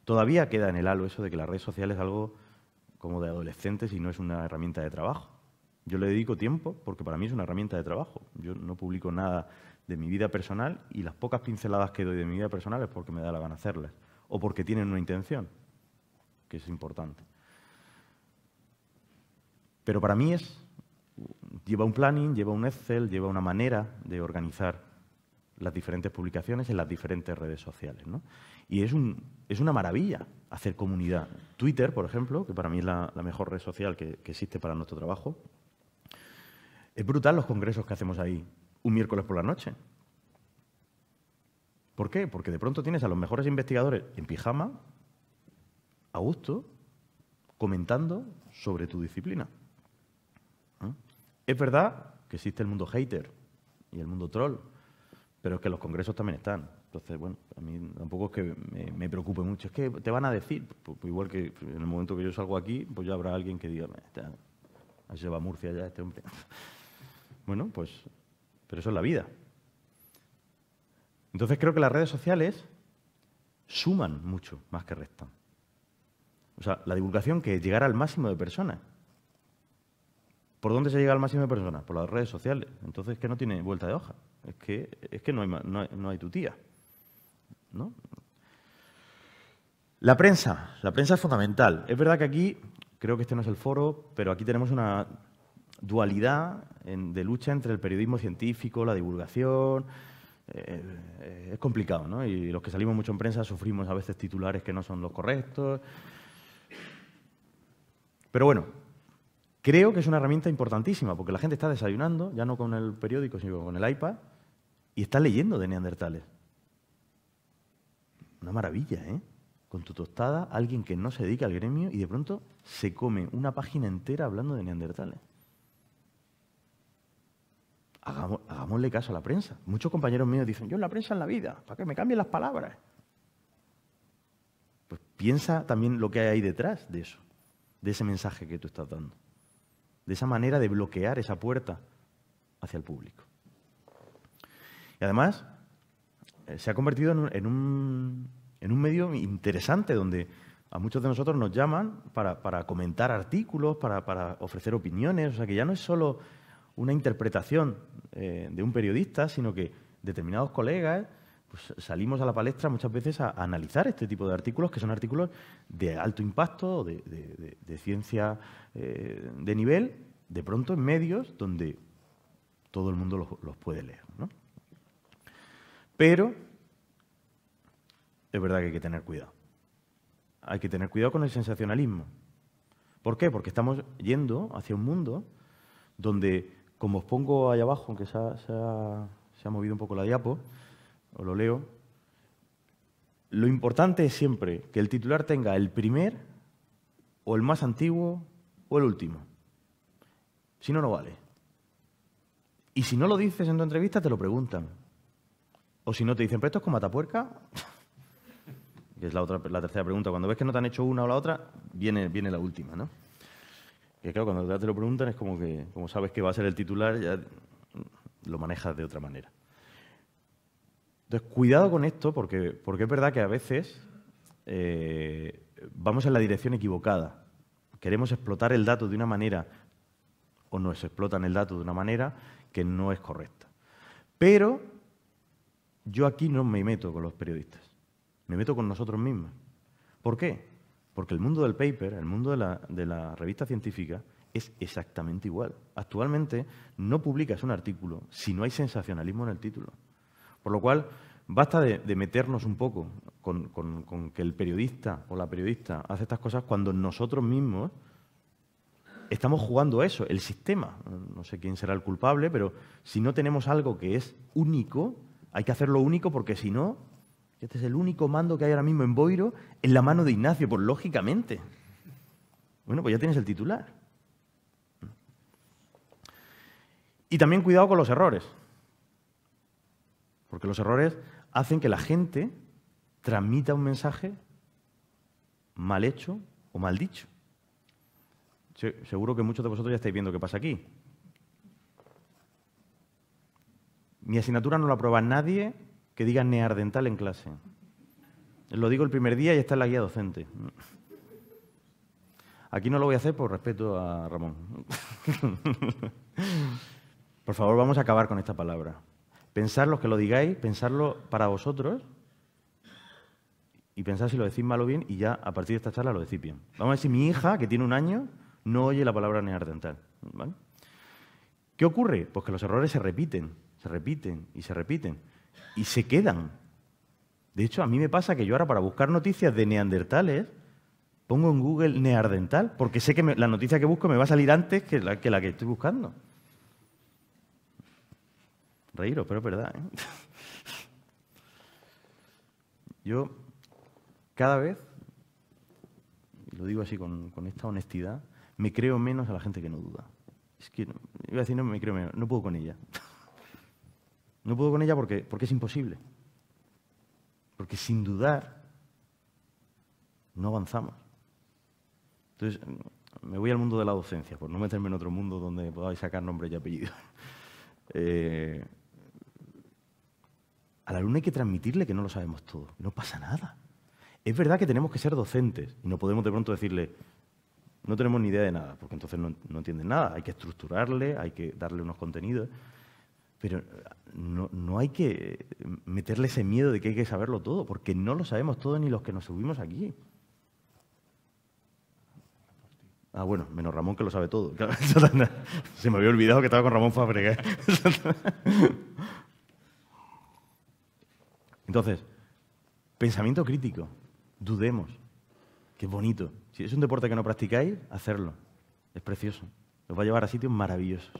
Todavía queda en el halo eso de que las redes sociales es algo como de adolescentes y no es una herramienta de trabajo. Yo le dedico tiempo porque para mí es una herramienta de trabajo. Yo no publico nada de mi vida personal y las pocas pinceladas que doy de mi vida personal es porque me da la gana hacerlas o porque tienen una intención, que es importante. Pero para mí es, lleva un planning, lleva un Excel, lleva una manera de organizar las diferentes publicaciones en las diferentes redes sociales. Y es, un, es una maravilla hacer comunidad. Twitter, por ejemplo, que para mí es la, mejor red social que existe para nuestro trabajo, es brutal los congresos que hacemos ahí un miércoles por la noche. ¿Por qué? Porque de pronto tienes a los mejores investigadores en pijama, a gusto, comentando sobre tu disciplina. ¿Eh? Es verdad que existe el mundo hater y el mundo troll, pero es que los congresos también están. Entonces, bueno, a mí tampoco es que me, preocupe mucho. Es que te van a decir, pues, pues igual que en el momento que yo salgo aquí, pues ya habrá alguien que diga, ¿Ahí se va a Murcia ya este hombre. bueno, pues pero eso es la vida. Entonces creo que las redes sociales suman mucho más que restan. O sea, la divulgación que es llegar al máximo de personas. ¿Por dónde se llega al máximo de personas? Por las redes sociales. Entonces que no tiene vuelta de hoja. Es que, es que no, hay, no, no tutía. La prensa. La prensa es fundamental. Es verdad que aquí, creo que este no es el foro, pero aquí tenemos una dualidad de lucha entre el periodismo científico, la divulgación. Eh, eh, es complicado, ¿no? Y los que salimos mucho en prensa sufrimos a veces titulares que no son los correctos. Pero bueno, creo que es una herramienta importantísima, porque la gente está desayunando, ya no con el periódico, sino con el iPad, y está leyendo de neandertales. Una maravilla, ¿eh? Con tu tostada, alguien que no se dedica al gremio y de pronto se come una página entera hablando de neandertales hagamos, hagámosle caso a la prensa. Muchos compañeros míos dicen, yo en la prensa en la vida, para que me cambien las palabras. Pues piensa también lo que hay ahí detrás de eso, de ese mensaje que tú estás dando, de esa manera de bloquear esa puerta hacia el público. Y además, eh, se ha convertido en un, medio interesante donde a muchos de nosotros nos llaman para, comentar artículos, para, para ofrecer opiniones. O sea, que ya no es solo una interpretación eh, de un periodista, sino que determinados colegas pues, salimos a la palestra muchas veces a, analizar este tipo de artículos, que son artículos de alto impacto, de, de, ciencia eh, de nivel, de pronto en medios donde todo el mundo los, puede leer. Pero es verdad que hay que tener cuidado. Hay que tener cuidado con el sensacionalismo. ¿Por qué? Porque estamos yendo hacia un mundo donde como os pongo ahí abajo, aunque se ha, movido un poco la diapo, os lo leo, lo importante es siempre que el titular tenga el primer o el más antiguo o el último. Si no, no vale. Y si no lo dices en tu entrevista, te lo preguntan. O si no, te dicen, pero esto es con matapuerca. que es la, otra, la tercera pregunta. Cuando ves que no te han hecho una o la otra, viene, viene la última, ¿no? Y claro, cuando te lo preguntan es como que, como sabes que va a ser el titular, ya lo manejas de otra manera. Entonces, cuidado con esto, porque, es verdad que a veces eh, vamos en la dirección equivocada. Queremos explotar el dato de una manera, o nos explotan el dato de una manera que no es correcta. Pero yo aquí no me meto con los periodistas, me meto con nosotros mismos. ¿Por qué? Porque el mundo del paper, el mundo de la, revista científica, es exactamente igual. Actualmente no publicas un artículo si no hay sensacionalismo en el título. Por lo cual, basta de, meternos un poco con, con, que el periodista o la periodista hace estas cosas cuando nosotros mismos estamos jugando a eso, el sistema. No sé quién será el culpable, pero si no tenemos algo que es único, hay que hacerlo único porque si no, este es el único mando que hay ahora mismo en Boiro en la mano de Ignacio, por lógicamente. Bueno, pues ya tienes el titular. Y también cuidado con los errores. Porque los errores hacen que la gente transmita un mensaje mal hecho o mal dicho. Seguro que muchos de vosotros ya estáis viendo qué pasa aquí. Mi asignatura no la aprueba nadie, que diga neardental en clase. Lo digo el primer día y está en la guía docente. Aquí no lo voy a hacer por respeto a Ramón. por favor, vamos a acabar con esta palabra. Pensar los que lo digáis, pensarlo para vosotros y pensar si lo decís mal o bien y ya a partir de esta charla lo decís bien. Vamos a ver si mi hija, que tiene un año, no oye la palabra neardental. ¿Qué ocurre? Pues que los errores se repiten, se repiten y se repiten y se quedan. De hecho, a mí me pasa que yo ahora para buscar noticias de neandertales, pongo en Google neardental, porque sé que la noticia que busco me va a salir antes que la que, estoy buscando. Reíros, pero es verdad. ¿eh? Yo cada vez, y lo digo así con, con, esta honestidad, me creo menos a la gente que no duda. Es que, iba a decir, no me creo menos, no puedo con ella. No puedo con ella porque, porque es imposible. Porque sin dudar no avanzamos. Entonces, me voy al mundo de la docencia, por no meterme en otro mundo donde podáis sacar nombre y apellido. Eh, a la luna hay que transmitirle que no lo sabemos todo. No pasa nada. Es verdad que tenemos que ser docentes y no podemos de pronto decirle, no tenemos ni idea de nada, porque entonces no, no entienden nada. Hay que estructurarle, hay que darle unos contenidos. Pero no, hay que eh, meterle ese miedo de que hay que saberlo todo, porque no lo sabemos todo ni los que nos subimos aquí. Ah, bueno, menos Ramón que lo sabe todo. Se me había olvidado que estaba con Ramón Fabregat. Entonces, pensamiento crítico. Dudemos. Qué bonito. Si es un deporte que no practicáis, hacerlo. Es precioso. Os va a llevar a sitios maravillosos.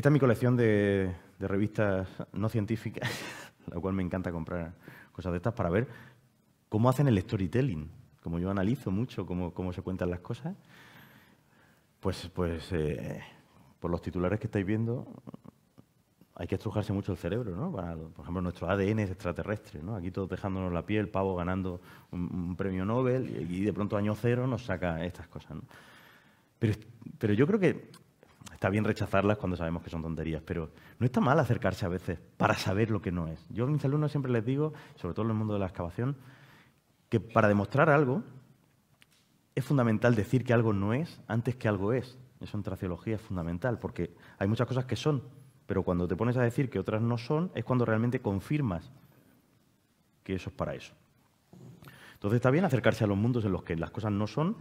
Esta es mi colección de, revistas no científicas, la cual me encanta comprar cosas de estas para ver cómo hacen el storytelling. Como yo analizo mucho cómo, se cuentan las cosas, pues, pues eh, por los titulares que estáis viendo, hay que estrujarse mucho el cerebro, ¿no? por ejemplo, nuestro ADN es extraterrestre, ¿no? Aquí todos dejándonos la piel, Pavo ganando un, premio Nobel y, de pronto año cero nos saca estas cosas, Pero, pero yo creo que Está bien rechazarlas cuando sabemos que son tonterías, pero no está mal acercarse a veces para saber lo que no es. Yo a mis alumnos siempre les digo, sobre todo en el mundo de la excavación, que para demostrar algo es fundamental decir que algo no es antes que algo es. Eso en traciología es fundamental, porque hay muchas cosas que son, pero cuando te pones a decir que otras no son, es cuando realmente confirmas que eso es para eso. Entonces está bien acercarse a los mundos en los que las cosas no son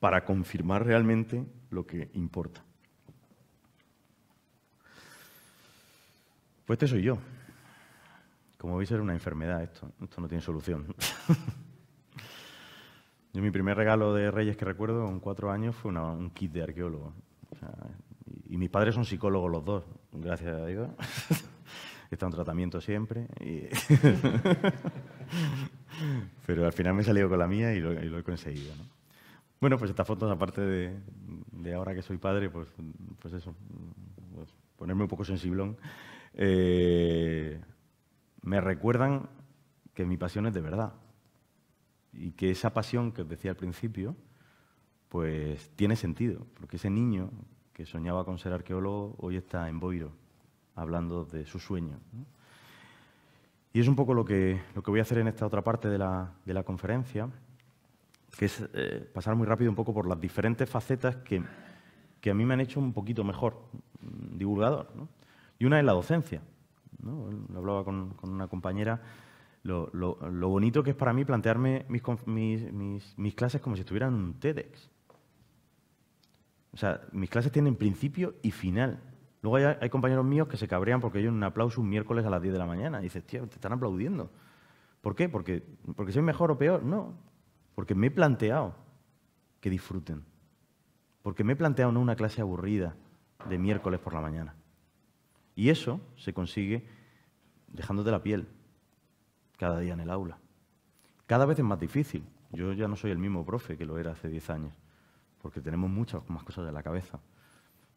para confirmar realmente lo que importa. Pues este soy yo. Como veis, era una enfermedad esto. Esto no tiene solución. yo mi primer regalo de Reyes que recuerdo, en cuatro años, fue un kit de arqueólogo. y, mis padres son psicólogos los dos, gracias a Dios. Está en tratamiento siempre. Pero al final me he salido con la mía y lo, he conseguido. Bueno, pues estas fotos, aparte de, ahora que soy padre, pues, pues eso, pues ponerme un poco sensiblón. Eh, me recuerdan que mi pasión es de verdad y que esa pasión que os decía al principio, pues tiene sentido, porque ese niño que soñaba con ser arqueólogo hoy está en Boiro hablando de su sueño. Y es un poco lo que, lo que voy a hacer en esta otra parte de la, conferencia, que es eh, pasar muy rápido un poco por las diferentes facetas que, que, a mí me han hecho un poquito mejor divulgador y una es la docencia. Lo hablaba con, una compañera, lo, bonito que es para mí plantearme mis, clases como si estuvieran en un TEDx. O sea, mis clases tienen principio y final. Luego hay, compañeros míos que se cabrean porque hay un aplauso un miércoles a las 10 de la mañana. Y dices, tío, te están aplaudiendo. ¿Por qué? ¿Porque, porque soy mejor o peor? No. Porque me he planteado que disfruten. Porque me he planteado no una clase aburrida de miércoles por la mañana. Y eso se consigue dejándote la piel cada día en el aula. Cada vez es más difícil. Yo ya no soy el mismo profe que lo era hace 10 años, porque tenemos muchas más cosas de la cabeza.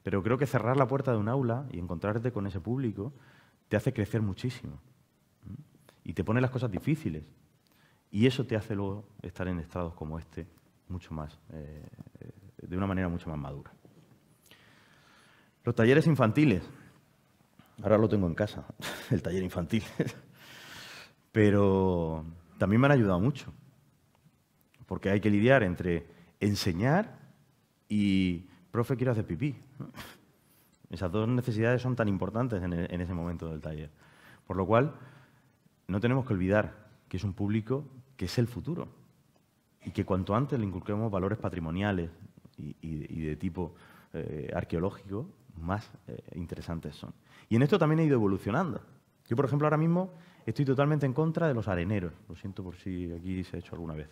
Pero creo que cerrar la puerta de un aula y encontrarte con ese público te hace crecer muchísimo. Y te pone las cosas difíciles. Y eso te hace luego estar en estados como este mucho más, eh, eh, de una manera mucho más madura. Los talleres infantiles. Ahora lo tengo en casa, el taller infantil. Pero también me han ayudado mucho, porque hay que lidiar entre enseñar y, profe, quiero hacer pipí. Esas dos necesidades son tan importantes e, en ese momento del taller. Por lo cual, no tenemos que olvidar que es un público que es el futuro y que cuanto antes le inculquemos valores patrimoniales y, de tipo eh, arqueológico, más eh, interesantes son. Y en esto también he ido evolucionando. Yo, por ejemplo, ahora mismo estoy totalmente en contra de los areneros. Lo siento por si aquí se ha hecho alguna vez.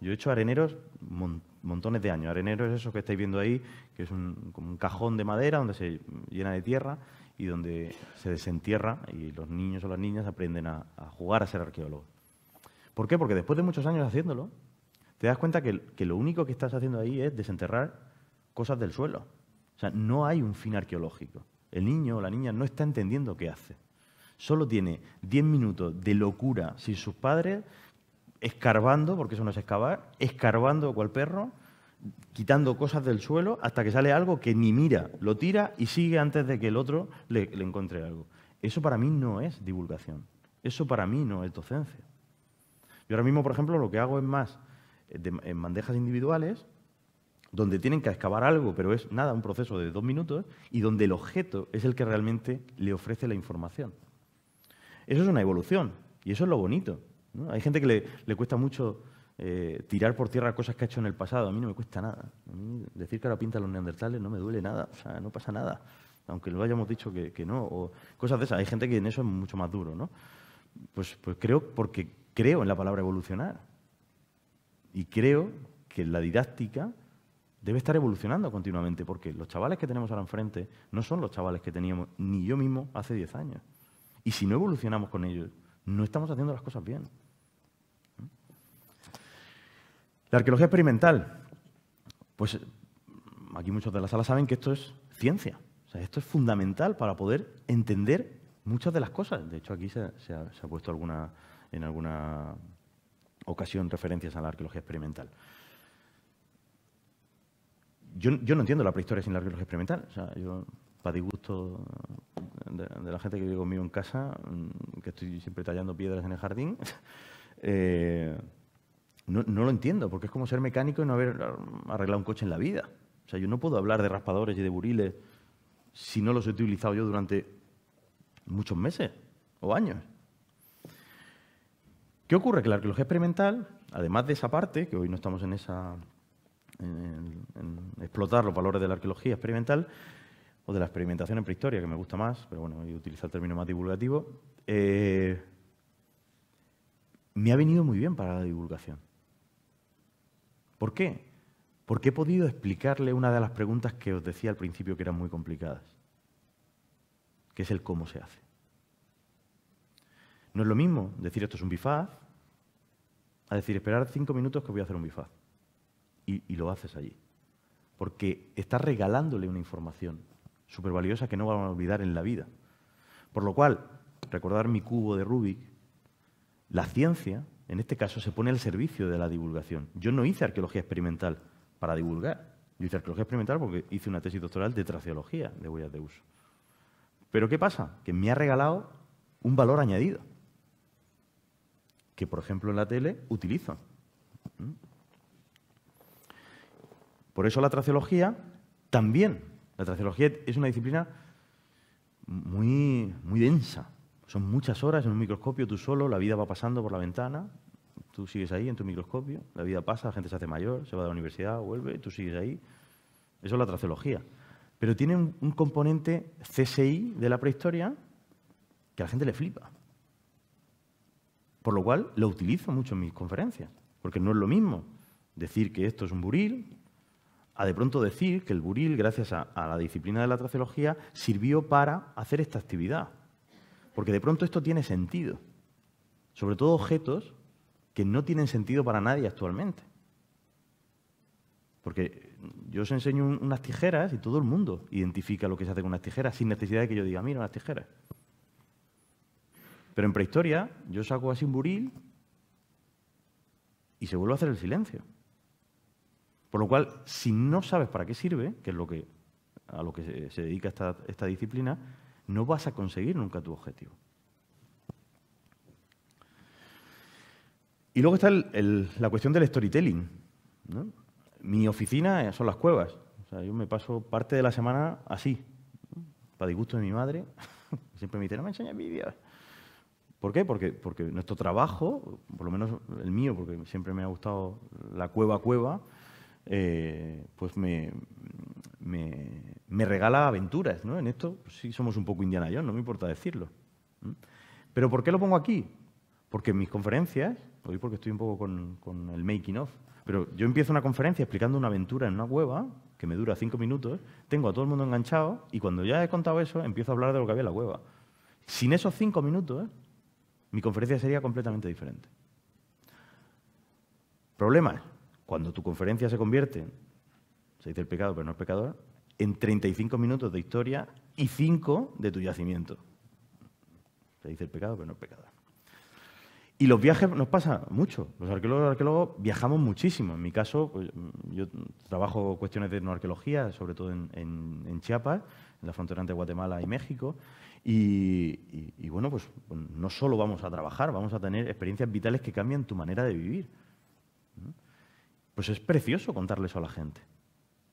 Yo he hecho areneros montones de años. Arenero es eso que estáis viendo ahí, que es un, como un cajón de madera donde se llena de tierra y donde se desentierra y los niños o las niñas aprenden a, jugar a ser arqueólogos. ¿Por qué? Porque después de muchos años haciéndolo, te das cuenta que lo único que estás haciendo ahí es desenterrar cosas del suelo. O sea, no hay un fin arqueológico. El niño o la niña no está entendiendo qué hace. Solo tiene 10 minutos de locura sin sus padres, escarbando, porque eso no es excavar, escarbando cual perro, quitando cosas del suelo hasta que sale algo que ni mira, lo tira y sigue antes de que el otro le, le encuentre algo. Eso para mí no es divulgación. Eso para mí no es docencia. Yo ahora mismo, por ejemplo, lo que hago es más eh, en bandejas individuales, donde tienen que excavar algo, pero es nada, un proceso de dos minutos, y donde el objeto es el que realmente le ofrece la información. Eso es una evolución, y eso es lo bonito. Hay gente que le, cuesta mucho eh, tirar por tierra cosas que ha hecho en el pasado. A mí no me cuesta nada. decir que ahora pinta los neandertales no me duele nada, o sea, no pasa nada, aunque lo hayamos dicho que, no, o cosas de esas. Hay gente que en eso es mucho más duro, ¿no? Pues, pues creo porque creo en la palabra evolucionar. Y creo que la didáctica debe estar evolucionando continuamente, porque los chavales que tenemos ahora enfrente no son los chavales que teníamos ni yo mismo hace 10 años. Y si no evolucionamos con ellos, no estamos haciendo las cosas bien. ¿Mm? La arqueología experimental. Pues aquí muchos de la sala saben que esto es ciencia. O sea, esto es fundamental para poder entender muchas de las cosas. De hecho, aquí se, se ha, puesto alguna, en alguna ocasión referencias a la arqueología experimental yo, no entiendo la prehistoria sin la arqueología experimental. O yo, para disgusto de, la gente que vive conmigo en casa, mm, que estoy siempre tallando piedras en el jardín, eh, no, no, lo entiendo, porque es como ser mecánico y no haber arreglado un coche en la vida. O sea, yo no puedo hablar de raspadores y de buriles si no los he utilizado yo durante muchos meses o años. ¿Qué ocurre? Que la arqueología experimental, además de esa parte, que hoy no estamos en esa en, explotar los valores de la arqueología experimental o de la experimentación en prehistoria, que me gusta más, pero bueno, a utilizar el término más divulgativo, eh, me ha venido muy bien para la divulgación. ¿Por qué? Porque he podido explicarle una de las preguntas que os decía al principio que eran muy complicadas, que es el cómo se hace. No es lo mismo decir esto es un bifaz a decir esperar cinco minutos que voy a hacer un bifaz y, lo haces allí. Porque estás regalándole una información súper valiosa que no van a olvidar en la vida. Por lo cual, recordar mi cubo de Rubik, la ciencia, en este caso, se pone al servicio de la divulgación. Yo no hice arqueología experimental para divulgar. Yo hice arqueología experimental porque hice una tesis doctoral de traciología de huellas de uso. Pero ¿qué pasa? Que me ha regalado un valor añadido, que por ejemplo en la tele utilizo. Por eso la traceología también, la traceología es una disciplina muy, muy densa. Son muchas horas en un microscopio, tú solo, la vida va pasando por la ventana, tú sigues ahí en tu microscopio, la vida pasa, la gente se hace mayor, se va de la universidad, vuelve, tú sigues ahí. Eso es la traceología. Pero tiene un, un componente CSI de la prehistoria que a la gente le flipa. Por lo cual lo utilizo mucho en mis conferencias, porque no es lo mismo decir que esto es un buril, a de pronto decir que el buril, gracias a, la disciplina de la traceología, sirvió para hacer esta actividad. Porque de pronto esto tiene sentido. Sobre todo objetos que no tienen sentido para nadie actualmente. Porque yo os enseño unas tijeras y todo el mundo identifica lo que se hace con unas tijeras sin necesidad de que yo diga, mira, unas tijeras. Pero en prehistoria yo saco así un buril y se vuelve a hacer el silencio. Por lo cual, si no sabes para qué sirve, que es lo que, a lo que se dedica esta, disciplina, no vas a conseguir nunca tu objetivo. Y luego está la cuestión del storytelling. Mi oficina eh, son las cuevas. yo me paso parte de la semana así, para disgusto de mi madre. Siempre me dice, no me enseñes vídeos. ¿Por qué? Porque, porque nuestro trabajo, por lo menos el mío, porque siempre me ha gustado la cueva a cueva, eh, pues me, me, regala aventuras. ¿no? En esto pues sí somos un poco Indiana yo, no me importa decirlo. ¿Pero por qué lo pongo aquí? Porque en mis conferencias, hoy porque estoy un poco con, con el making of, pero yo empiezo una conferencia explicando una aventura en una cueva que me dura cinco minutos, tengo a todo el mundo enganchado y cuando ya he contado eso empiezo a hablar de lo que había en la cueva. Sin esos cinco minutos, mi conferencia sería completamente diferente. Problemas. Cuando tu conferencia se convierte, se dice el pecado, pero no es pecador, en 35 minutos de historia y 5 de tu yacimiento. Se dice el pecado, pero no es pecador. Y los viajes nos pasa mucho. Los arqueólogos, arqueólogos viajamos muchísimo. En mi caso, pues, yo trabajo cuestiones de etnoarqueología, sobre todo en, Chiapas, en la frontera entre Guatemala y México. y bueno, pues no solo vamos a trabajar, vamos a tener experiencias vitales que cambian tu manera de vivir. Pues es precioso contarle eso a la gente.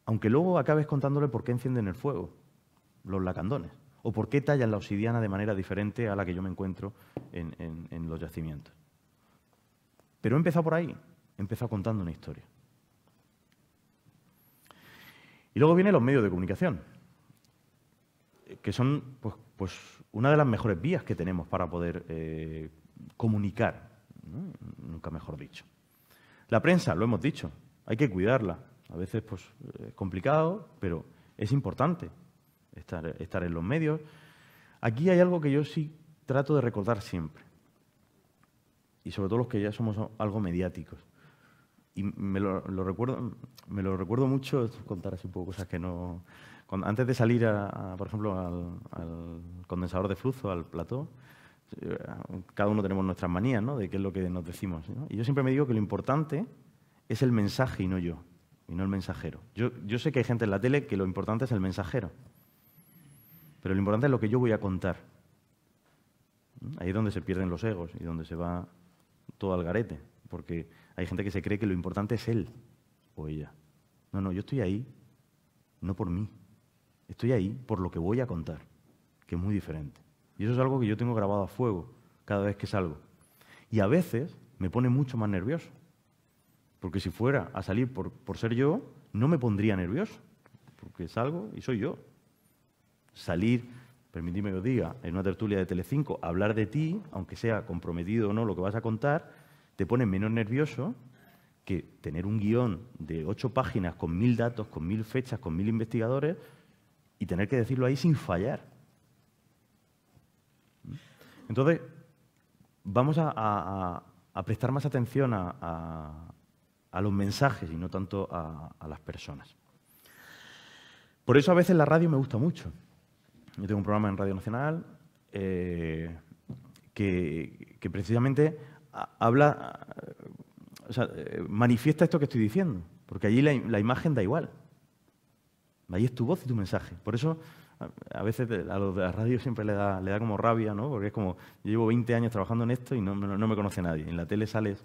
Aunque luego acabes contándole por qué encienden el fuego, los lacandones, o por qué tallan la obsidiana de manera diferente a la que yo me encuentro en, los yacimientos. Pero he empezado por ahí, he empezado contando una historia. Y luego vienen los medios de comunicación, que son pues, pues una de las mejores vías que tenemos para poder eh, comunicar, nunca mejor dicho. La prensa, lo hemos dicho, hay que cuidarla. A veces pues, eh, es complicado, pero es importante estar, estar en los medios. Aquí hay algo que yo sí trato de recordar siempre, y sobre todo los que ya somos algo mediáticos. Y me lo, recuerdo, me lo recuerdo mucho, contar así un poco cosas que no... antes de salir, por ejemplo, al, al condensador de flujo, al plató, eh, cada uno tenemos nuestras manías, De qué es lo que nos decimos. Y yo siempre me digo que lo importante es el mensaje y no yo, y no el mensajero. Yo, yo sé que hay gente en la tele que lo importante es el mensajero, pero lo importante es lo que yo voy a contar. Ahí es donde se pierden los egos y donde se va todo al garete, porque hay gente que se cree que lo importante es él o ella. No, no, yo estoy ahí no por mí, estoy ahí por lo que voy a contar, que es muy diferente. Y eso es algo que yo tengo grabado a fuego cada vez que salgo. Y a veces me pone mucho más nervioso. Porque si fuera a salir por, ser yo, no me pondría nervioso. Porque salgo y soy yo. Salir, permitidme que os diga, en una tertulia de Telecinco, hablar de ti, aunque sea comprometido o no lo que vas a contar, te pone menos nervioso que tener un guión de ocho páginas con mil datos, con mil fechas, con mil investigadores y tener que decirlo ahí sin fallar. Entonces, vamos a, prestar más atención a, los mensajes y no tanto a las personas. Por eso a veces la radio me gusta mucho. Yo tengo un programa en Radio Nacional eh, que, precisamente habla, o sea, eh, manifiesta esto que estoy diciendo, porque allí la, la, imagen da igual. Ahí es tu voz y tu mensaje. Por eso a veces a los de la radio siempre le da, como rabia, ¿no? Porque es como, yo llevo 20 años trabajando en esto y no, me conoce nadie. En la tele sales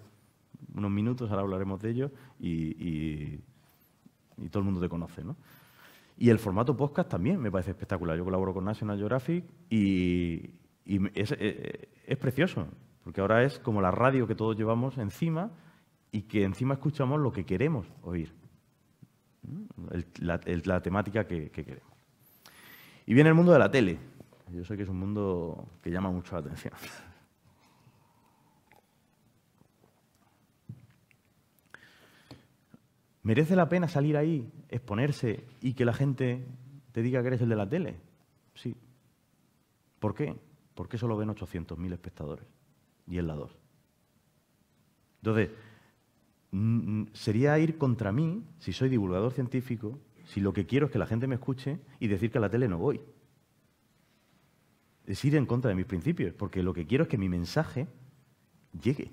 unos minutos, ahora hablaremos de ello, y, todo el mundo te conoce, Y el formato podcast también me parece espectacular. Yo colaboro con National Geographic y, eh, es, precioso, porque ahora es como la radio que todos llevamos encima y que encima escuchamos lo que queremos oír, la, temática que queremos. Y viene el mundo de la tele. Yo sé que es un mundo que llama mucho la atención. ¿Merece la pena salir ahí, exponerse y que la gente te diga que eres el de la tele? Sí. ¿Por qué? Porque solo ven 800.000 espectadores y es la 2. Entonces, sería ir contra mí, si soy divulgador científico, si lo que quiero es que la gente me escuche y decir que a la tele no voy. Es ir en contra de mis principios, porque lo que quiero es que mi mensaje llegue.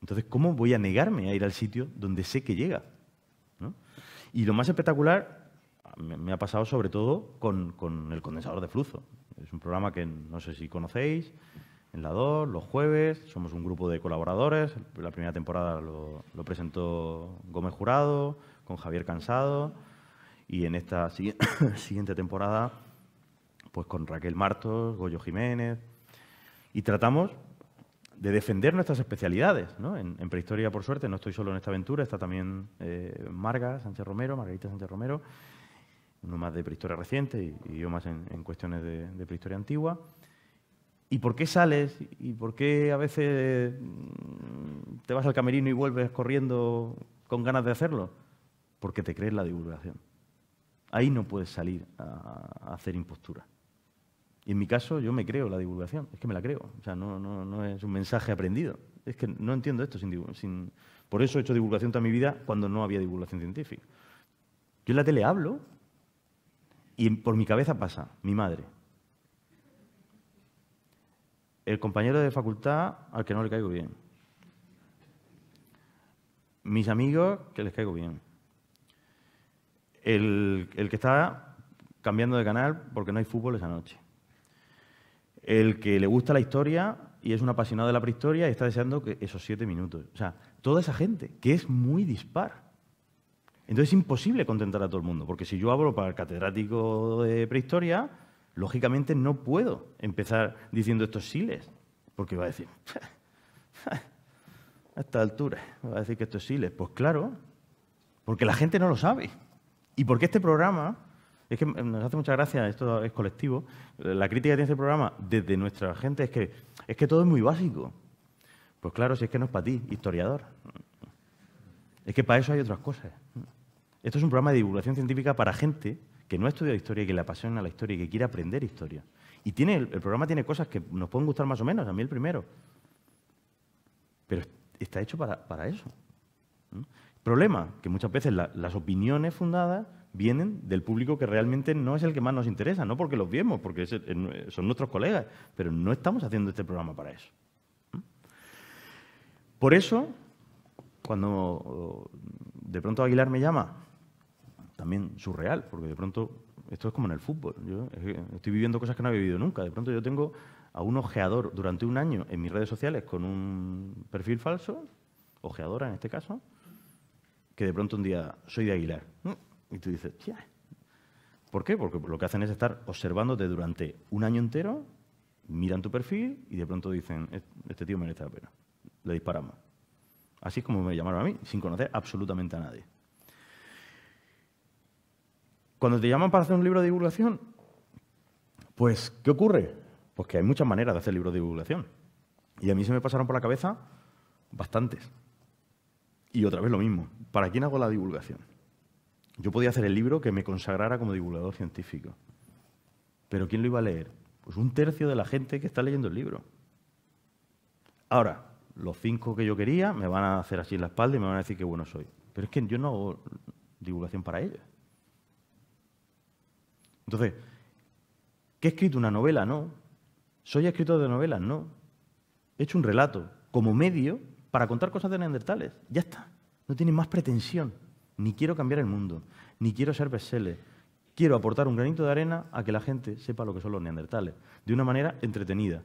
Entonces, ¿cómo voy a negarme a ir al sitio donde sé que llega? Y lo más espectacular me ha pasado sobre todo con, el condensador de flujo. Es un programa que no sé si conocéis, en la 2, los jueves, somos un grupo de colaboradores. La primera temporada lo, lo presentó Gómez Jurado, con Javier Cansado y en esta siguiente temporada pues con Raquel Martos, Goyo Jiménez. Y tratamos de defender nuestras especialidades. ¿no? En, prehistoria, por suerte, no estoy solo en esta aventura, está también eh, Marga Sánchez Romero, Margarita Sánchez Romero, uno más de prehistoria reciente y, yo más en, cuestiones de, prehistoria antigua. ¿Y por qué sales? ¿Y por qué a veces mm, te vas al camerino y vuelves corriendo con ganas de hacerlo? porque te crees la divulgación. Ahí no puedes salir a, hacer impostura. Y en mi caso yo me creo la divulgación, es que me la creo. O sea, no, no, es un mensaje aprendido. Es que no entiendo esto sin, sin... Por eso he hecho divulgación toda mi vida cuando no había divulgación científica. Yo en la tele hablo y por mi cabeza pasa mi madre. El compañero de facultad al que no le caigo bien. Mis amigos que les caigo bien el, que está cambiando de canal porque no hay fútbol esa noche. El que le gusta la historia y es un apasionado de la prehistoria y está deseando que esos siete minutos. O sea, toda esa gente, que es muy dispar. Entonces es imposible contentar a todo el mundo, porque si yo hablo para el catedrático de prehistoria, lógicamente no puedo empezar diciendo estos siles, porque va a decir, a esta altura, va a decir que esto es siles. Pues claro, porque la gente no lo sabe. Y porque este programa, es que nos hace mucha gracia, esto es colectivo, la crítica que tiene este programa desde nuestra gente es que, es que todo es muy básico. Pues claro, si es que no es para ti, historiador. Es que para eso hay otras cosas. Esto es un programa de divulgación científica para gente que no ha estudiado historia, que le apasiona la historia y que quiere aprender historia. Y tiene, el programa tiene cosas que nos pueden gustar más o menos, a mí el primero. Pero está hecho para, para eso. Problema, que muchas veces las opiniones fundadas vienen del público que realmente no es el que más nos interesa, no porque los viemos, porque eh, eh, son nuestros colegas, pero no estamos haciendo este programa para eso. Por eso, cuando de pronto Aguilar me llama, también surreal, porque de pronto esto es como en el fútbol, estoy viviendo cosas que no he vivido nunca, de pronto yo tengo a un ojeador durante un año en mis redes sociales con un perfil falso, ojeadora en este caso, que de pronto un día soy de Aguilar. Y tú dices, ¿Por qué? Porque lo que hacen es estar observándote durante un año entero, miran tu perfil y de pronto dicen, e-, este tío merece la pena. Le disparamos. Así es como me llamaron a mí, sin conocer absolutamente a nadie. Cuando te llaman para hacer un libro de divulgación, pues, ¿qué ocurre? Pues que hay muchas maneras de hacer libros de divulgación. Y a mí se me pasaron por la cabeza bastantes. Y otra vez lo mismo, ¿para quién hago la divulgación? Yo podía hacer el libro que me consagrara como divulgador científico, pero ¿quién lo iba a leer? Pues un tercio de la gente que está leyendo el libro. Ahora, los cinco que yo quería me van a hacer así en la espalda y me van a decir que bueno soy. Pero es que yo no hago divulgación para ellos. Entonces, ¿que he escrito una novela? No. ¿Soy escritor de novelas? No. He hecho un relato como medio para contar cosas de neandertales. Ya está. No tiene más pretensión. Ni quiero cambiar el mundo, ni quiero ser bestseller. Quiero aportar un granito de arena a que la gente sepa lo que son los neandertales, de una manera entretenida.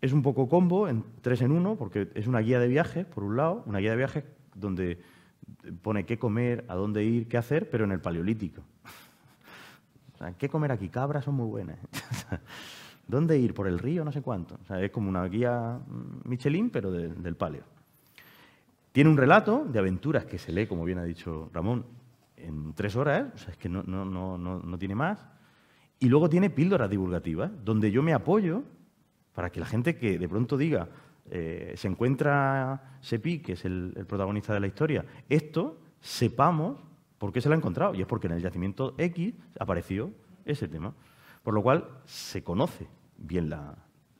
Es un poco combo, en tres en uno, porque es una guía de viajes, por un lado, una guía de viajes donde pone qué comer, a dónde ir, qué hacer, pero en el paleolítico. ¿Qué comer aquí? Cabras son muy buenas. ¿Dónde ir? ¿Por el río? No sé cuánto. es como una guía mm, Michelin, pero del paleo. Tiene un relato de aventuras que se lee, como bien ha dicho Ramón, en tres horas, ¿eh? o sea, es que no, tiene más. Y luego tiene píldoras divulgativas, donde yo me apoyo para que la gente que de pronto diga, eh, se encuentra Sepi, que es el, protagonista de la historia, esto sepamos por qué se lo ha encontrado. Y es porque en el yacimiento X apareció ese tema. Por lo cual se conoce bien la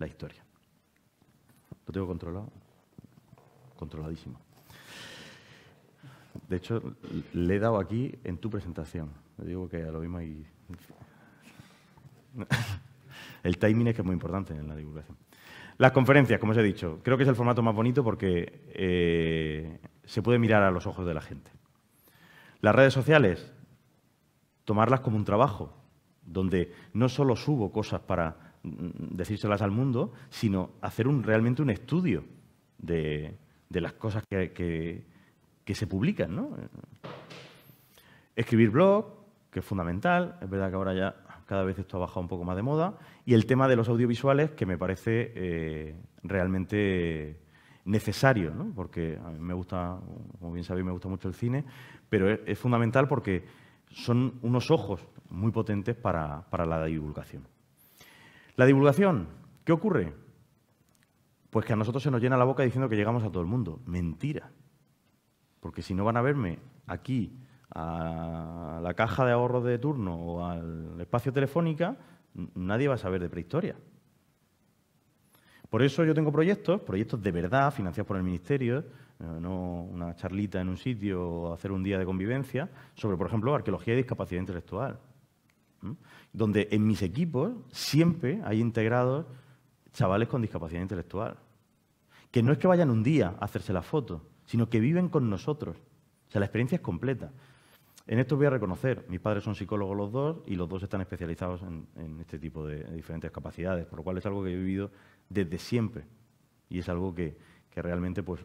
historia. Lo tengo controlado. Controladísimo. De hecho, le he dado aquí en tu presentación. Le digo que a lo mismo hay... El timing es que es muy importante en la divulgación. Las conferencias, como os he dicho, creo que es el formato más bonito porque eh, se puede mirar a los ojos de la gente. Las redes sociales, tomarlas como un trabajo, donde no solo subo cosas para mm, decírselas al mundo, sino hacer realmente un estudio de, las cosas que, que, que se publican, ¿no? Escribir blog, que es fundamental, es verdad que ahora ya cada vez esto ha bajado un poco más de moda, y el tema de los audiovisuales, que me parece eh, realmente necesario, ¿no? porque a mí me gusta, como bien sabéis, me gusta mucho el cine, pero es, fundamental porque son unos ojos muy potentes para, para la divulgación. La divulgación, ¿qué ocurre? Pues que a nosotros se nos llena la boca diciendo que llegamos a todo el mundo. Mentira. Porque si no van a verme aquí, a la caja de ahorros de turno o al espacio telefónica, nadie va a saber de prehistoria. Por eso yo tengo proyectos, proyectos de verdad, financiados por el Ministerio, eh, no una charlita en un sitio o hacer un día de convivencia, sobre, por ejemplo, arqueología y discapacidad intelectual. Donde en mis equipos siempre hay integrados chavales con discapacidad intelectual. Que no es que vayan un día a hacerse la foto, sino que viven con nosotros. O sea, la experiencia es completa. En esto voy a reconocer, mis padres son psicólogos los dos y los dos están especializados en, este tipo de diferentes capacidades, por lo cual es algo que he vivido desde siempre y es algo que, realmente pues,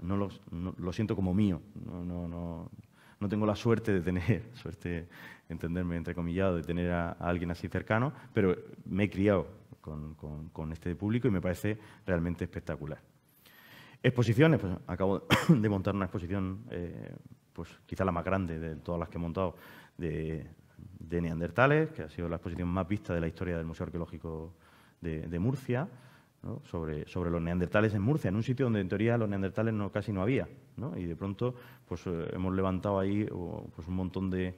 lo siento como mío. No, tengo la suerte de tener, suerte, entenderme entrecomillado, de tener a, alguien así cercano, pero me he criado con este público y me parece realmente espectacular. Exposiciones, pues acabo de montar una exposición, eh, pues quizá la más grande de todas las que he montado, de, neandertales, que ha sido la exposición más vista de la historia del Museo Arqueológico de, Murcia, sobre, los neandertales en Murcia, en un sitio donde en teoría los neandertales no, casi no había. Y de pronto pues, eh, hemos levantado ahí pues, un montón de,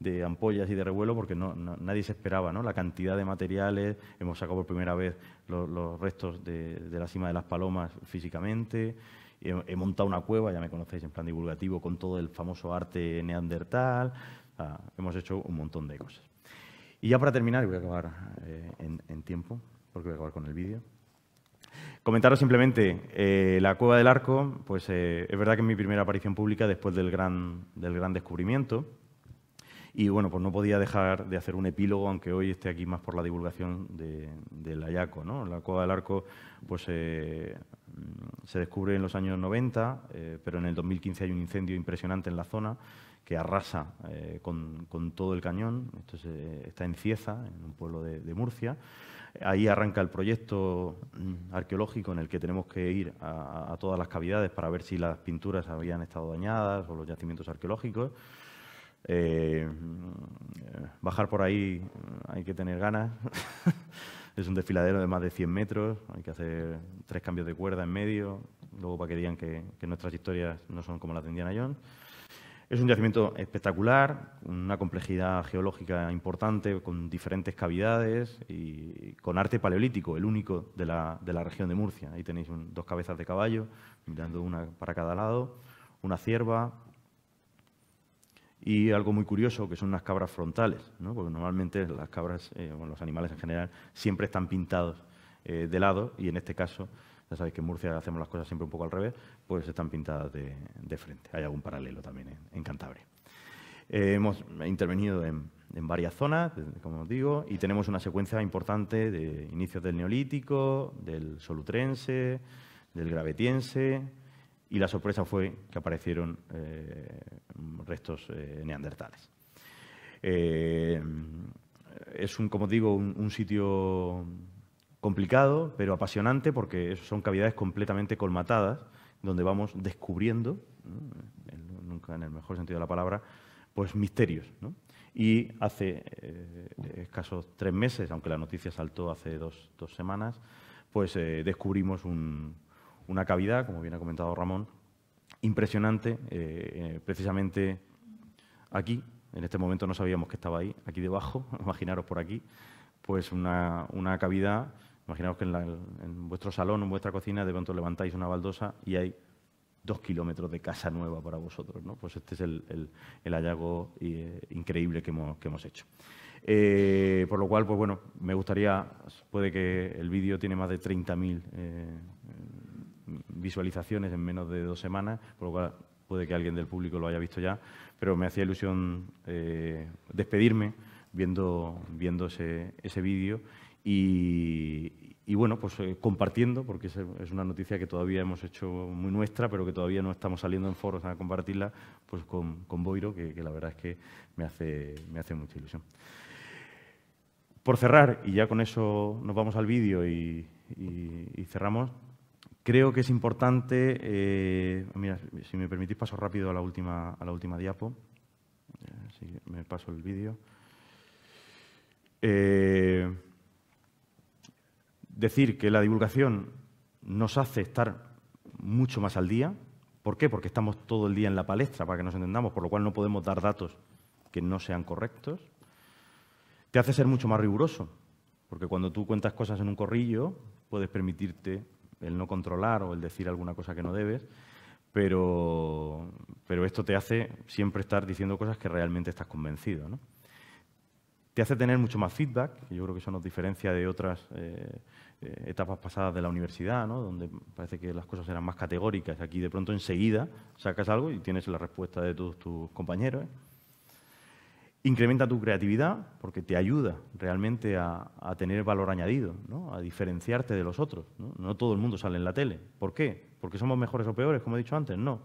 de ampollas y de revuelo porque no, nadie se esperaba ¿no? la cantidad de materiales. Hemos sacado por primera vez los, restos de, la cima de las palomas físicamente. He, montado una cueva, ya me conocéis, en plan divulgativo, con todo el famoso arte neandertal. hemos hecho un montón de cosas. Y ya para terminar, y voy a acabar eh, en, tiempo, porque voy a acabar con el vídeo. Comentaros simplemente, eh, la Cueva del Arco, pues eh, es verdad que es mi primera aparición pública después del gran, del gran descubrimiento. Y bueno, pues no podía dejar de hacer un epílogo, aunque hoy esté aquí más por la divulgación del ayaco la La Cueva del Arco pues, eh, mm, se descubre en los años 90, eh, pero en el 2015 hay un incendio impresionante en la zona que arrasa eh, con, todo el cañón. Esto está en Cieza, en un pueblo de, Murcia. Ahí arranca el proyecto mm, arqueológico en el que tenemos que ir a todas las cavidades para ver si las pinturas habían estado dañadas o los yacimientos arqueológicos. Eh, mm, bajar por ahí mm, hay que tener ganas. es un desfiladero de más de 100 metros, hay que hacer tres cambios de cuerda en medio, luego para que digan que, nuestras historias no son como las de Indiana Jones. Es un yacimiento espectacular, una complejidad geológica importante, con diferentes cavidades y con arte paleolítico, el único de la, de la región de Murcia. Ahí tenéis dos cabezas de caballo, mirando una para cada lado, una cierva, y algo muy curioso, que son unas cabras frontales, porque normalmente las cabras, eh, o los animales en general, siempre están pintados eh, de lado y en este caso, ya sabéis que en Murcia hacemos las cosas siempre un poco al revés, pues están pintadas de, frente. Hay algún paralelo también en, Cantabria. Eh, hemos intervenido en, en, varias zonas, como os digo, y tenemos una secuencia importante de inicios del Neolítico, del Solutrense, del Gravetiense, y la sorpresa fue que aparecieron eh, restos eh, neandertales. Eh, es, un, como digo, un, sitio complicado, pero apasionante, porque son cavidades completamente colmatadas, donde vamos descubriendo, nunca en el mejor sentido de la palabra, pues misterios. Y hace escasos tres meses, aunque la noticia saltó hace dos, dos semanas, pues descubrimos un, una cavidad, como bien ha comentado Ramón, impresionante, eh, eh, precisamente aquí, en este momento no sabíamos que estaba ahí, aquí debajo, imaginaros por aquí, pues una, cavidad, imaginaos que en, vuestro salón, en vuestra cocina, de pronto levantáis una baldosa y hay dos kilómetros de casa nueva para vosotros. ¿no? Pues este es el, hallazgo eh, increíble que hemos, hecho. por lo cual, pues bueno, me gustaría, puede que el vídeo tiene más de 30.000 visualizaciones en menos de dos semanas, por lo cual puede que alguien del público lo haya visto ya, pero me hacía ilusión eh, despedirme viendo, viendo ese, vídeo y, bueno, pues eh, compartiendo, porque es, una noticia que todavía hemos hecho muy nuestra, pero que todavía no estamos saliendo en foros a compartirla, pues con, Boiro, que, la verdad es que me hace, me hace mucha ilusión. Por cerrar, y ya con eso nos vamos al vídeo y cerramos, Creo que es importante, eh, mira, si me permitís paso rápido a la última, a la última diapo, eh, si me paso el vídeo. Eh, decir que la divulgación nos hace estar mucho más al día. ¿Por qué? Porque estamos todo el día en la palestra, para que nos entendamos, por lo cual no podemos dar datos que no sean correctos. Te hace ser mucho más riguroso, porque cuando tú cuentas cosas en un corrillo, puedes permitirte el no controlar o el decir alguna cosa que no debes, pero, esto te hace siempre estar diciendo cosas que realmente estás convencido. ¿no? Te hace tener mucho más feedback, yo creo que eso nos diferencia de otras eh, eh, etapas pasadas de la universidad, ¿no? donde parece que las cosas eran más categóricas. Aquí de pronto enseguida sacas algo y tienes la respuesta de todos tus compañeros. Incrementa tu creatividad porque te ayuda realmente a, tener valor añadido, ¿no? a diferenciarte de los otros. ¿no? todo el mundo sale en la tele. ¿Por qué? ¿Porque somos mejores o peores, como he dicho antes? No.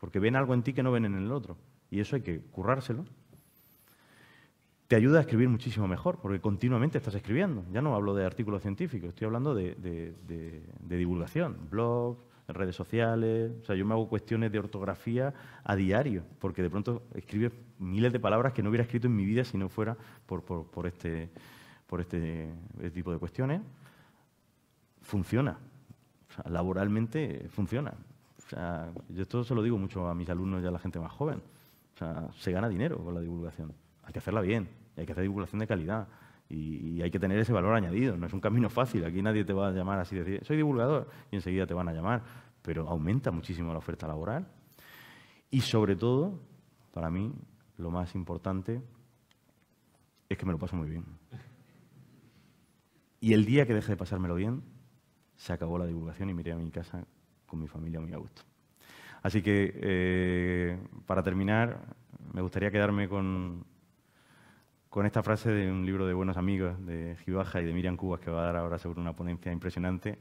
Porque ven algo en ti que no ven en el otro. Y eso hay que currárselo. Te ayuda a escribir muchísimo mejor, porque continuamente estás escribiendo. Ya no hablo de artículos científicos, estoy hablando de, de divulgación, blogs, redes sociales. O sea, yo me hago cuestiones de ortografía a diario, porque de pronto escribes miles de palabras que no hubiera escrito en mi vida si no fuera por, por, este, por este, este, tipo de cuestiones. Funciona. laboralmente funciona. O sea, yo esto se lo digo mucho a mis alumnos y a la gente más joven. O sea, se gana dinero con la divulgación. Hay que hacerla bien, hay que hacer divulgación de calidad. Y, hay que tener ese valor añadido. No es un camino fácil. Aquí nadie te va a llamar así, decir, soy divulgador, y enseguida te van a llamar. Pero aumenta muchísimo la oferta laboral. Y sobre todo, para mí, lo más importante es que me lo paso muy bien. Y el día que deje de pasármelo bien, se acabó la divulgación y miré a mi casa con mi familia muy a gusto. Así que, eh, para terminar, me gustaría quedarme con con esta frase de un libro de buenos amigos de Gibaja y de Miriam Cubas, que va a dar ahora sobre una ponencia impresionante,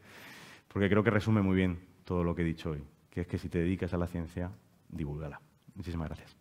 porque creo que resume muy bien todo lo que he dicho hoy, que es que si te dedicas a la ciencia, divúlgala. Muchísimas gracias.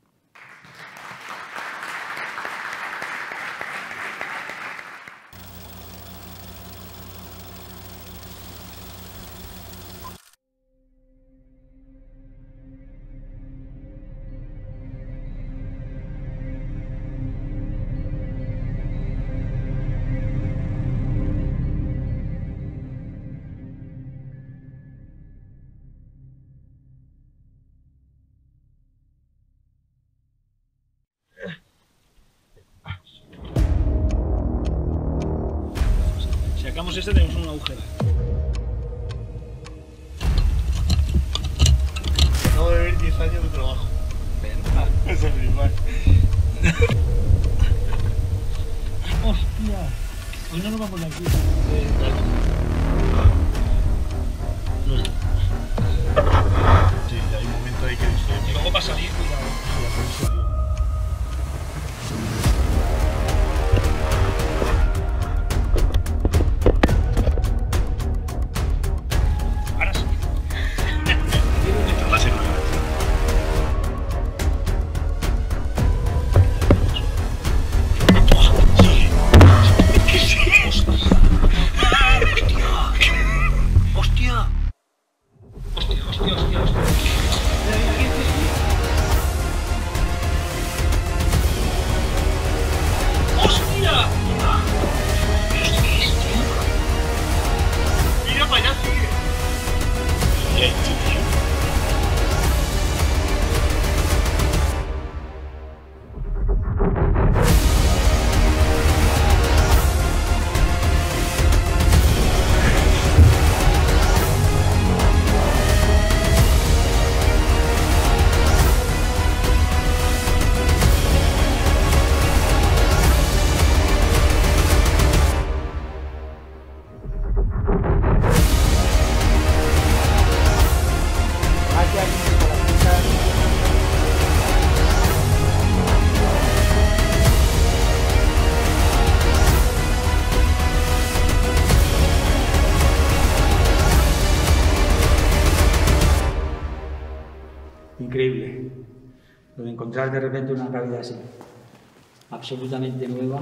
absolutamente nueva,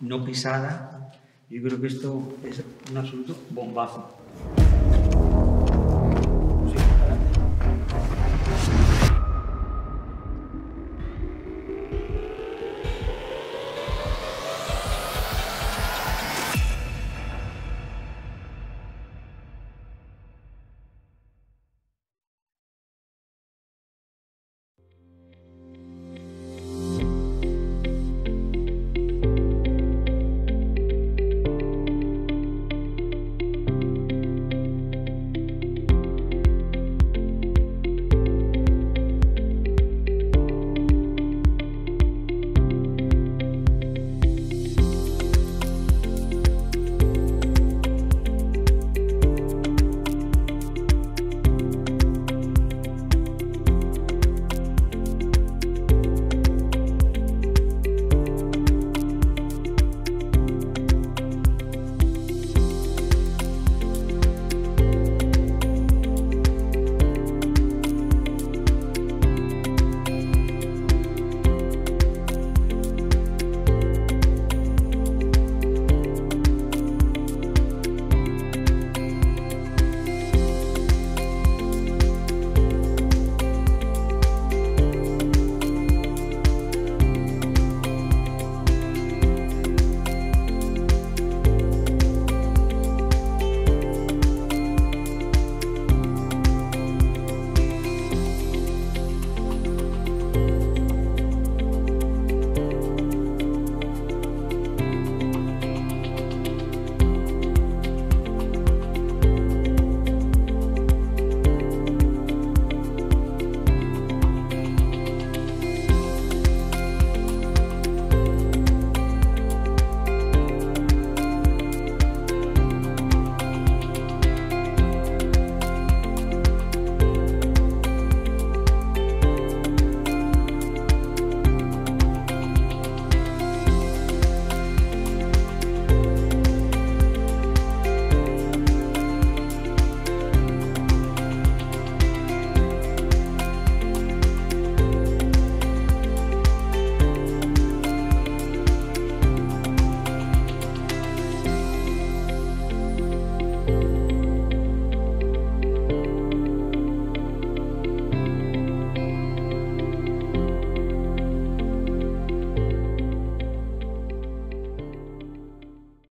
no pisada. Yo creo que esto es un absoluto bombazo.